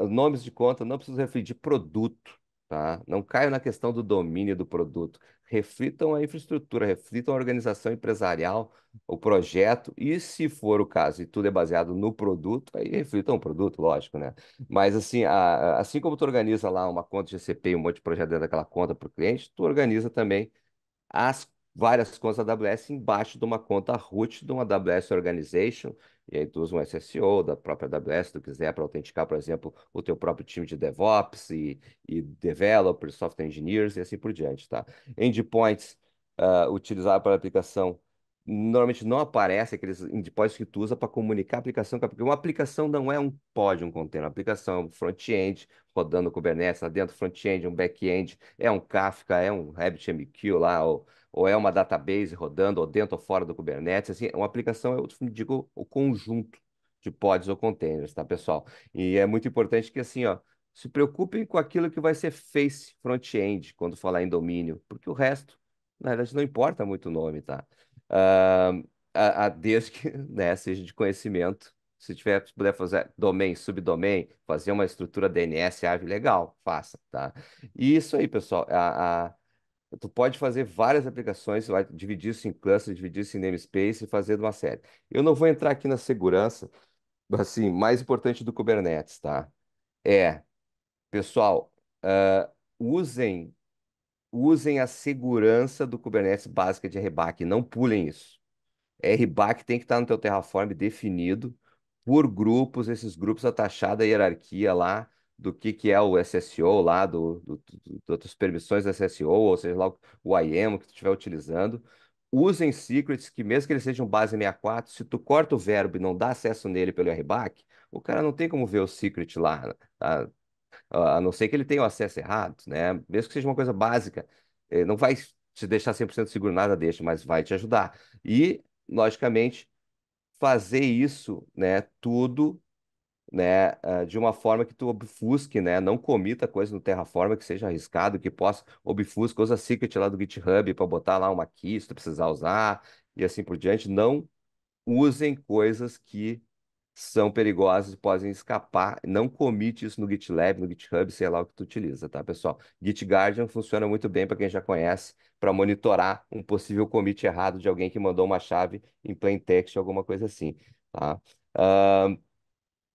Uh, nomes de conta, não preciso referir de produto, Tá? Não caiam na questão do domínio do produto. Reflitam a infraestrutura, reflitam a organização empresarial, o projeto, e se for o caso e tudo é baseado no produto, aí reflitam o produto, lógico, né? Mas assim, a, assim como tu organiza lá uma conta de GCP e um monte de projeto dentro daquela conta para o cliente, tu organiza também as várias contas da AWS embaixo de uma conta root de uma AWS Organization, e aí tu usa um SSO da própria AWS, se tu quiser, para autenticar, por exemplo, o teu próprio time de DevOps e, e developers, software engineers e assim por diante, tá? Endpoints uh, utilizados para a aplicação normalmente não aparece aqueles endpoints que tu usa para comunicar a aplicação Porque uma aplicação não é um pod, um container. Uma aplicação é um front-end rodando Kubernetes, lá dentro front-end, um back-end, é um Kafka, é um RabbitMQ lá, ou ou é uma database rodando, ou dentro ou fora do Kubernetes, assim, uma aplicação, eu digo, o conjunto de pods ou containers, tá, pessoal? E é muito importante que, assim, ó, se preocupem com aquilo que vai ser face front-end quando falar em domínio, porque o resto, na verdade, não importa muito o nome, tá? Uh, a, a, desde que né, seja de conhecimento, se tiver, se puder fazer domain, subdomain, fazer uma estrutura DNS, ave legal, faça, tá? E isso aí, pessoal, a, a tu pode fazer várias aplicações, vai dividir isso em cluster, dividir isso em namespace e fazer uma série. Eu não vou entrar aqui na segurança, assim, mais importante do Kubernetes, tá? É, pessoal, uh, usem usem a segurança do Kubernetes básica de RBAC, não pulem isso. RBAC tem que estar no teu Terraform definido por grupos, esses grupos, a taxada hierarquia lá, do que, que é o SSO lá, do, do, do, das permissões SSO, ou seja, lá o, o IAM que tu estiver utilizando. Usem secrets que, mesmo que eles sejam base 64, se tu corta o verbo e não dá acesso nele pelo RBAC, o cara não tem como ver o secret lá, tá? a não ser que ele tenha o acesso errado, né? Mesmo que seja uma coisa básica, eh, não vai te deixar 100% seguro, nada deixa, mas vai te ajudar. E, logicamente, fazer isso, né, tudo né, ah, de uma forma que tu obfusque, né, não comita coisa no Terraform que seja arriscado, que possa obfuscar. usa secret lá do GitHub para botar lá uma key se tu precisar usar e assim por diante, não usem coisas que são perigosas, podem escapar, não comite isso no GitLab, no GitHub, sei lá o que tu utiliza, tá, pessoal? Git Guardian funciona muito bem para quem já conhece, para monitorar um possível commit errado de alguém que mandou uma chave em plain text, alguma coisa assim, tá? Uh,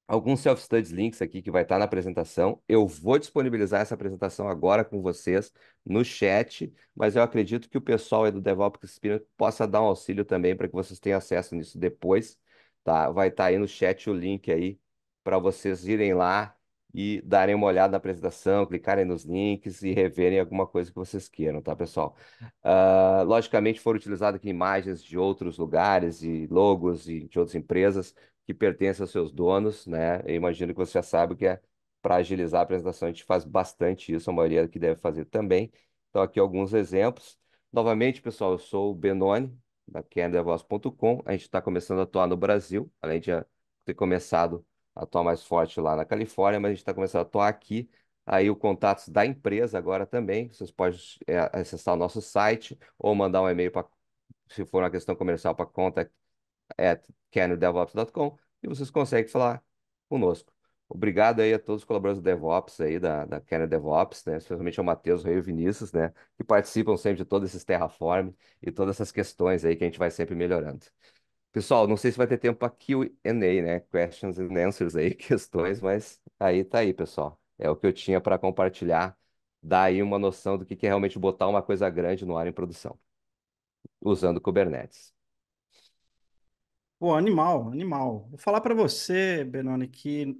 alguns self-studies links aqui que vai estar tá na apresentação. Eu vou disponibilizar essa apresentação agora com vocês no chat, mas eu acredito que o pessoal aí do DevOps Experience possa dar um auxílio também para que vocês tenham acesso nisso depois. Tá? Vai estar tá aí no chat o link aí para vocês irem lá e darem uma olhada na apresentação, clicarem nos links e reverem alguma coisa que vocês queiram, tá, pessoal? Uh, logicamente foram utilizadas aqui imagens de outros lugares e logos e de outras empresas, que pertence aos seus donos, né? Eu imagino que você já sabe que é para agilizar a apresentação, a gente faz bastante isso, a maioria que deve fazer também. Então, aqui alguns exemplos. Novamente, pessoal, eu sou o Benoni, da CanadaVoz.com. A gente está começando a atuar no Brasil, além de ter começado a atuar mais forte lá na Califórnia, mas a gente está começando a atuar aqui. Aí o contato da empresa agora também. Vocês podem é, acessar o nosso site ou mandar um e-mail para, se for uma questão comercial, para contact at canyodevops.com e vocês conseguem falar conosco. Obrigado aí a todos os colaboradores do DevOps aí, da, da Canyon DevOps, né? Especialmente ao Matheus, Rei e Vinícius, né? Que participam sempre de todos esses Terraform e todas essas questões aí que a gente vai sempre melhorando. Pessoal, não sei se vai ter tempo para Q&A, né? Questions and answers aí, questões, mas aí tá aí, pessoal. É o que eu tinha para compartilhar, dar aí uma noção do que é realmente botar uma coisa grande no ar em produção, usando Kubernetes. Pô, animal, animal. Vou falar para você, Benoni, que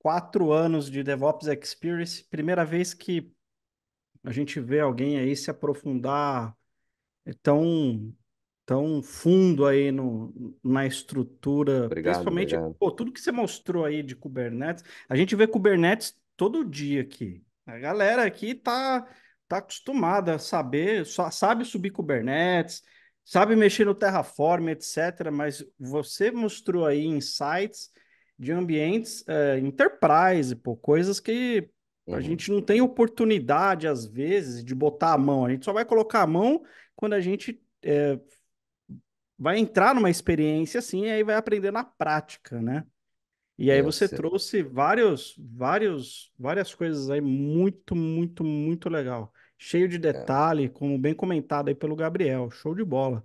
quatro anos de DevOps Experience, primeira vez que a gente vê alguém aí se aprofundar é tão, tão fundo aí no, na estrutura, Obrigado, principalmente, obrigado. pô, tudo que você mostrou aí de Kubernetes, a gente vê Kubernetes todo dia aqui. A galera aqui tá, tá acostumada a saber, só sabe subir Kubernetes, sabe mexer no Terraform, etc., mas você mostrou aí insights de ambientes eh, enterprise, pô, coisas que uhum. a gente não tem oportunidade, às vezes, de botar a mão. A gente só vai colocar a mão quando a gente é, vai entrar numa experiência assim e aí vai aprender na prática, né? E aí você trouxe vários, vários, várias coisas aí muito, muito, muito legal cheio de é. detalhe, como bem comentado aí pelo Gabriel. Show de bola.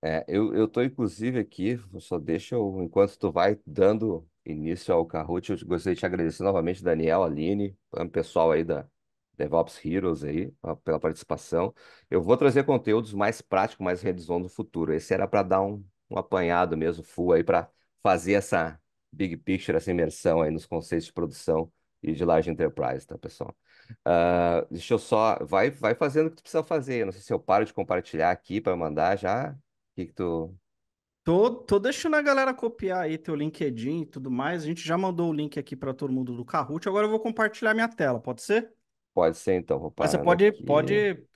É, eu, eu tô inclusive aqui, só deixa eu, enquanto tu vai dando início ao Kahoot, eu gostaria de te agradecer novamente, Daniel, Aline, o pessoal aí da DevOps Heroes aí, pela participação. Eu vou trazer conteúdos mais práticos, mais revisão no futuro. Esse era para dar um, um apanhado mesmo, full aí, para fazer essa big picture, essa imersão aí nos conceitos de produção e de large enterprise, tá, pessoal? Ah, deixa eu só. Vai, vai fazendo o que tu precisa fazer. Não sei se eu paro de compartilhar aqui para mandar já. O que, que tu. Tô, tô deixando a galera copiar aí teu LinkedIn e tudo mais. A gente já mandou o link aqui para todo mundo do Kahoot. Agora eu vou compartilhar minha tela, pode ser? Pode ser, então. Vou parar Mas você pode, aqui. pode.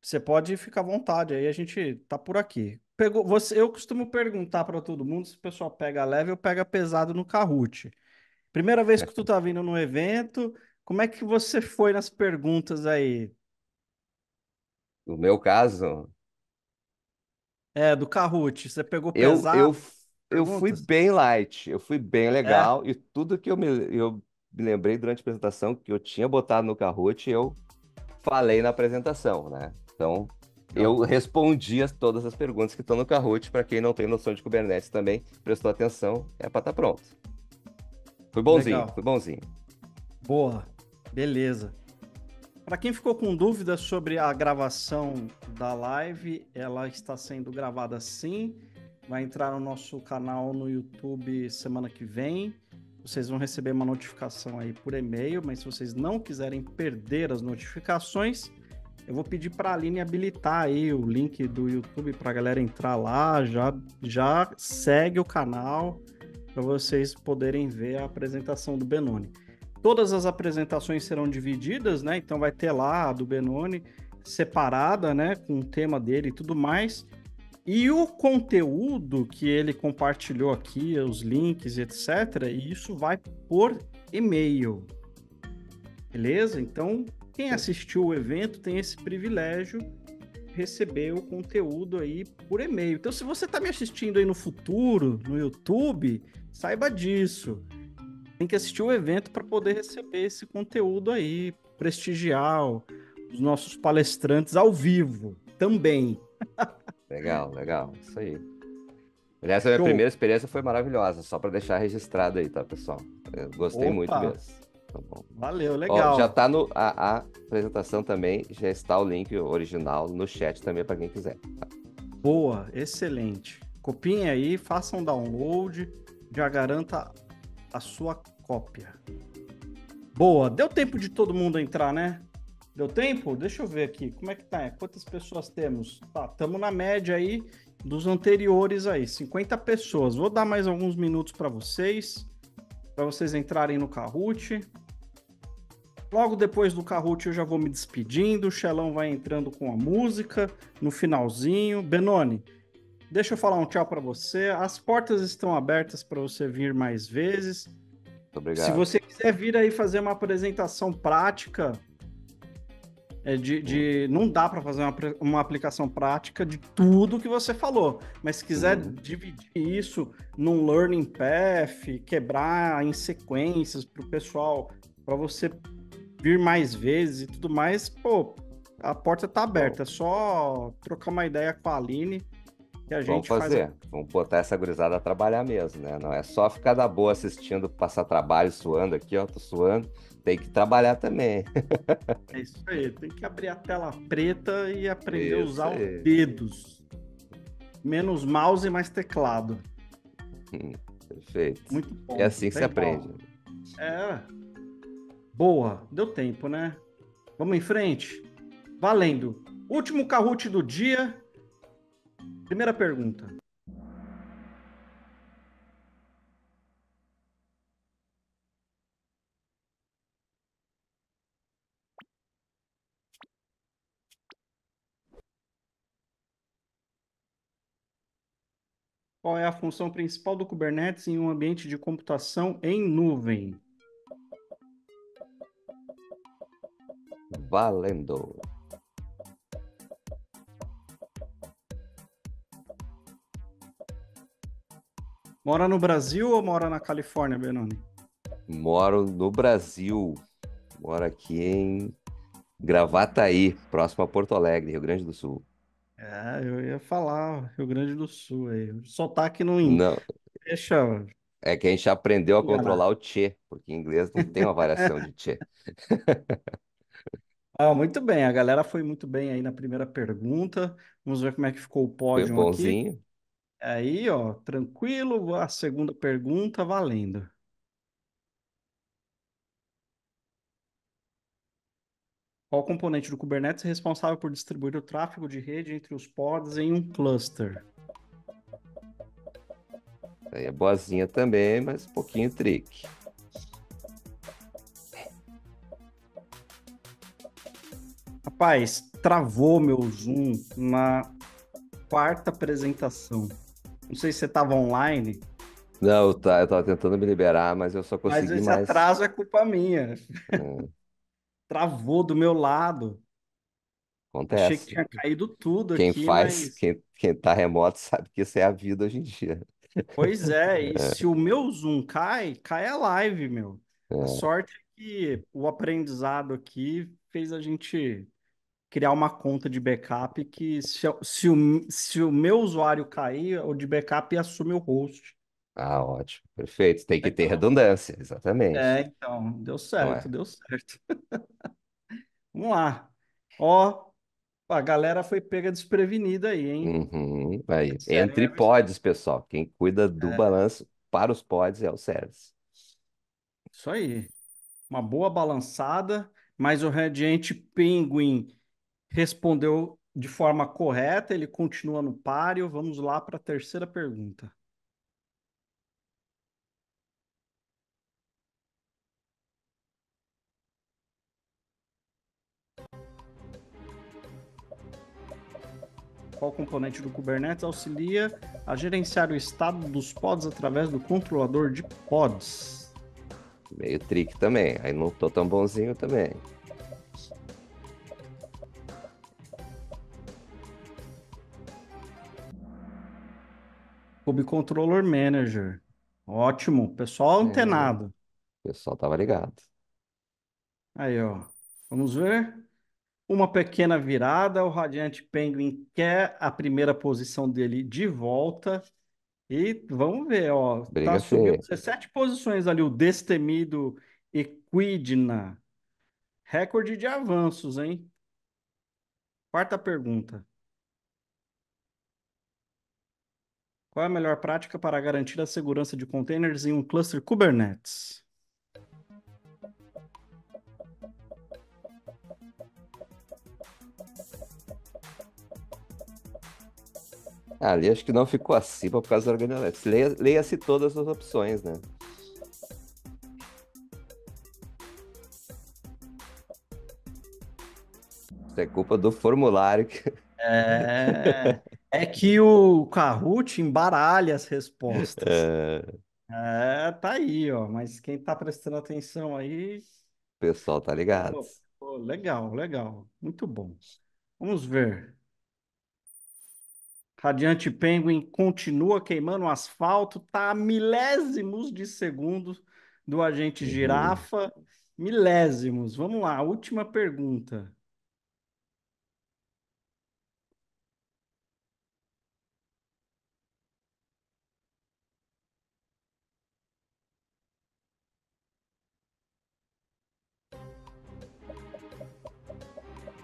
Você pode ficar à vontade aí, a gente tá por aqui. Pegou, você, eu costumo perguntar para todo mundo se o pessoal pega leve ou pega pesado no Kahoot. Primeira vez que tu tá vindo no evento, como é que você foi nas perguntas aí? No meu caso, É, do Kahoot. Você pegou pesado eu, eu eu fui bem light, eu fui bem É? legal, e tudo que eu me, eu me lembrei durante a apresentação que eu tinha botado no Kahoot, eu falei na apresentação, né? Então, tá. eu respondi todas as perguntas que estão no Kahoot, para quem não tem noção de Kubernetes também, prestou atenção, é para estar tá pronto. Foi bonzinho, Legal. bonzinho. Boa. Beleza. Para quem ficou com dúvidas sobre a gravação da live, ela está sendo gravada sim. Vai entrar no nosso canal no YouTube semana que vem. Vocês vão receber uma notificação aí por e-mail, mas se vocês não quiserem perder as notificações, eu vou pedir para a Aline habilitar aí o link do YouTube para a galera entrar lá, já, já segue o canal para vocês poderem ver a apresentação do Benoni. Todas as apresentações serão divididas, né? Então vai ter lá a do Benoni separada, né? Com o tema dele e tudo mais. E o conteúdo que ele compartilhou aqui, os links, etc., e isso vai por e-mail. Beleza? Então, quem assistiu o evento tem esse privilégio de receber o conteúdo aí por e-mail. Então, se você está me assistindo aí no futuro, no YouTube, saiba disso tem que assistir o evento para poder receber esse conteúdo aí, prestigiar os nossos palestrantes ao vivo também. Legal, legal, isso aí. Aliás, a minha Show. primeira experiência foi maravilhosa, só para deixar registrado aí, tá, pessoal? Eu gostei Opa. muito mesmo. Tá Valeu, legal. Ó, já tá no a, a, apresentação também, já está o link original no chat também para quem quiser. Tá? Boa, excelente. Copiem aí, façam download, já garanta a sua cópia. Boa, deu tempo de todo mundo entrar, né? Deu tempo? Deixa eu ver aqui, como é que tá? Quantas pessoas temos? Tá, estamos na média aí dos anteriores aí, 50 pessoas. Vou dar mais alguns minutos para vocês, para vocês entrarem no Kahoot. Logo depois do Kahoot eu já vou me despedindo, o Xelão vai entrando com a música no finalzinho. Benoni, Deixa eu falar um tchau para você. As portas estão abertas para você vir mais vezes. Muito obrigado. Se você quiser vir aí fazer uma apresentação prática, é de, de uhum. não dá para fazer uma, uma aplicação prática de tudo que você falou, mas se quiser uhum. dividir isso num learning path, quebrar em sequências para o pessoal, para você vir mais vezes e tudo mais, pô, a porta está aberta, é só trocar uma ideia com a Aline a gente Vamos fazer. Faz... Vamos botar essa gurizada a trabalhar mesmo, né? Não é só ficar da boa assistindo, passar trabalho, suando aqui, ó, tô suando. Tem que trabalhar também. é isso aí. Tem que abrir a tela preta e aprender isso a usar aí. os dedos. Menos mouse e mais teclado. Hum, perfeito. Muito bom. É assim que se aprende. É. Boa. Deu tempo, né? Vamos em frente? Valendo. Último Kahoot do dia. Primeira pergunta. Qual é a função principal do Kubernetes em um ambiente de computação em nuvem? Valendo! Mora no Brasil ou mora na Califórnia, Benoni? Moro no Brasil. Moro aqui em Gravataí, próximo a Porto Alegre, Rio Grande do Sul. É, eu ia falar Rio Grande do Sul aí. Sotaque não... não. Deixa... É que a gente aprendeu a controlar o tchê, porque em inglês não tem uma variação de tchê. Ah, muito bem, a galera foi muito bem aí na primeira pergunta. Vamos ver como é que ficou o pódio foi bonzinho. aqui. Aí, ó, tranquilo, a segunda pergunta valendo. Qual componente do Kubernetes é responsável por distribuir o tráfego de rede entre os pods em um cluster? Aí é boazinha também, mas um pouquinho trick. Rapaz, travou meu Zoom na quarta apresentação. Não sei se você estava online. Não, eu estava tentando me liberar, mas eu só consegui mas esse mais... atraso é culpa minha. Hum. Travou do meu lado. Acontece. Achei que tinha caído tudo quem aqui, Faz, mas... Quem quem está remoto sabe que isso é a vida hoje em dia. Pois é, e é. se o meu Zoom cai, cai a live, meu. É. A sorte é que o aprendizado aqui fez a gente criar uma conta de backup que se, se, o, se o meu usuário cair, o de backup assume o host. Ah, ótimo, perfeito. Tem que então, ter redundância, exatamente. É, então, deu certo, é? deu certo. Vamos lá. Ó, a galera foi pega desprevenida aí, hein? Uhum, aí. É entre é pods, pessoal. Quem cuida do é. balanço para os pods é o Service. Isso aí. Uma boa balançada, mas o Radiante Penguin respondeu de forma correta, ele continua no páreo. Vamos lá para a terceira pergunta. Qual componente do Kubernetes auxilia a gerenciar o estado dos pods através do controlador de pods? Meio trick também, aí não tô tão bonzinho também. Controller Manager. Ótimo, pessoal uhum. antenado. O pessoal tava ligado. Aí, ó. Vamos ver? Uma pequena virada, o Radiante Penguin quer a primeira posição dele de volta. E vamos ver, ó. Briga tá feia. 17 posições ali, o destemido Equidna. Recorde de avanços, hein? Quarta pergunta. Qual é a melhor prática para garantir a segurança de containers em um cluster Kubernetes? Ah, ali acho que não ficou acima por causa do organolépticos. Leia-se todas as opções, né? Isso é culpa do formulário. Que... É. É que o Kahoot embaralha as respostas. É, É, tá aí, ó. Mas quem tá prestando atenção aí, pessoal tá ligado. pô, pô, legal, legal. Muito bom. Vamos ver. Radiante Penguin continua queimando o asfalto, tá a milésimos de segundo do agente uhum. girafa. Milésimos. Vamos lá, última pergunta.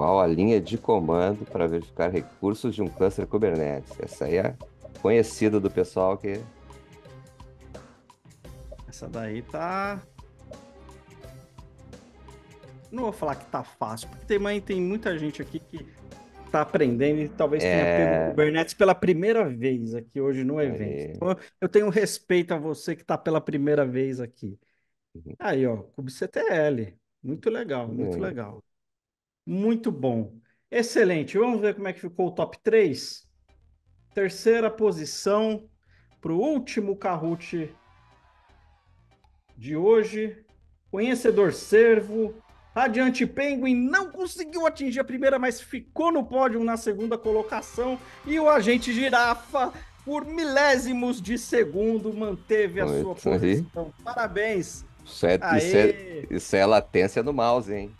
qual a linha de comando para verificar recursos de um cluster Kubernetes. Essa aí é conhecida do pessoal que. Essa daí tá. Não vou falar que tá fácil, porque também tem muita gente aqui que tá aprendendo e talvez tenha é... pego Kubernetes pela primeira vez aqui hoje no evento. Então, eu tenho respeito a você que está pela primeira vez aqui. Uhum. Aí, ó, CubeCTL. Muito legal, muito é. legal. Muito bom. Excelente. Vamos ver como é que ficou o top 3. Terceira posição para o último Kahoot de hoje. Conhecedor Servo. Radiante Penguin não conseguiu atingir a primeira, mas ficou no pódio na segunda colocação. E o Agente Girafa, por milésimos de segundo, manteve a sua posição. Parabéns. Certo, isso é, isso é latência no mouse, hein?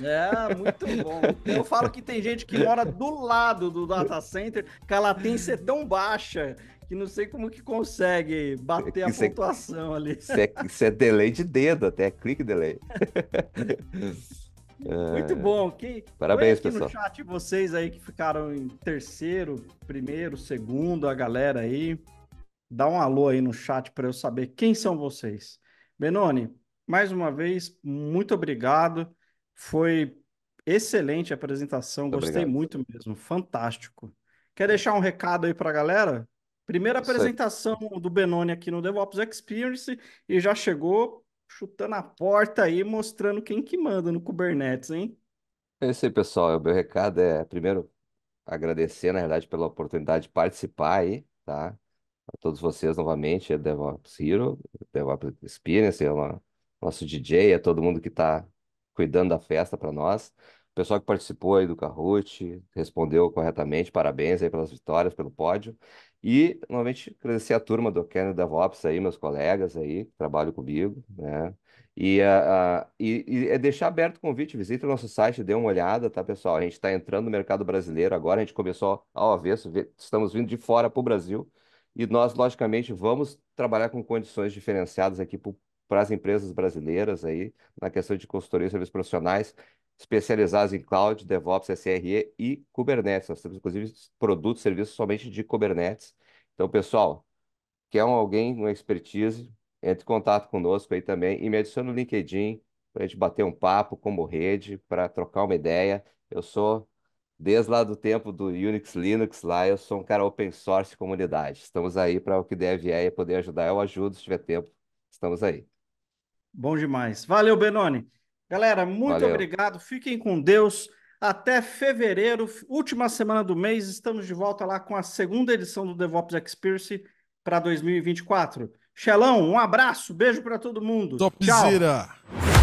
É, muito bom. Eu falo que tem gente que mora do lado do data center, que a latência é tão baixa que não sei como que consegue bater isso a é pontuação é, ali. Isso é, isso é delay de dedo, até é clique delay. Muito bom. Que, Parabéns, aqui pessoal. no chat vocês aí que ficaram em terceiro, primeiro, segundo, a galera aí. Dá um alô aí no chat para eu saber quem são vocês. Benoni, mais uma vez, muito obrigado. Foi excelente a apresentação, muito gostei obrigado. muito mesmo, fantástico. Quer deixar um recado aí para a galera? Primeira apresentação do Benoni aqui no DevOps Experience e já chegou chutando a porta aí, mostrando quem que manda no Kubernetes, hein? É isso aí, pessoal. O meu recado é, primeiro, agradecer, na verdade, pela oportunidade de participar aí, tá? A todos vocês novamente, é DevOps Hero, DevOps Experience, é o nosso DJ, é todo mundo que está cuidando da festa para nós. O pessoal que participou aí do Kahoot, respondeu corretamente, parabéns aí pelas vitórias, pelo pódio. E, novamente, agradecer a turma do Kennedy DevOps aí, meus colegas aí, que trabalham comigo, né? E, uh, e, e é deixar aberto o convite, visita o nosso site, dê uma olhada, tá, pessoal? A gente está entrando no mercado brasileiro agora, a gente começou ao avesso, estamos vindo de fora para o Brasil, e nós, logicamente, vamos trabalhar com condições diferenciadas aqui para o para as empresas brasileiras aí, na questão de consultoria e serviços profissionais especializados em cloud, DevOps, SRE e Kubernetes. Nós temos, inclusive, produtos e serviços somente de Kubernetes. Então, pessoal, quer um, alguém com expertise, entre em contato conosco aí também e me adiciona no LinkedIn para a gente bater um papo como rede, para trocar uma ideia. Eu sou, desde lá do tempo do Unix, Linux, lá, eu sou um cara open source comunidade. Estamos aí para o que deve é e poder ajudar. Eu ajudo se tiver tempo. Estamos aí. Bom demais. Valeu, Benoni. Galera, muito Valeu. obrigado. Fiquem com Deus. Até fevereiro, última semana do mês, estamos de volta lá com a segunda edição do DevOps Experience para 2024. Xelão, um abraço, beijo para todo mundo. Topzera. Tchau.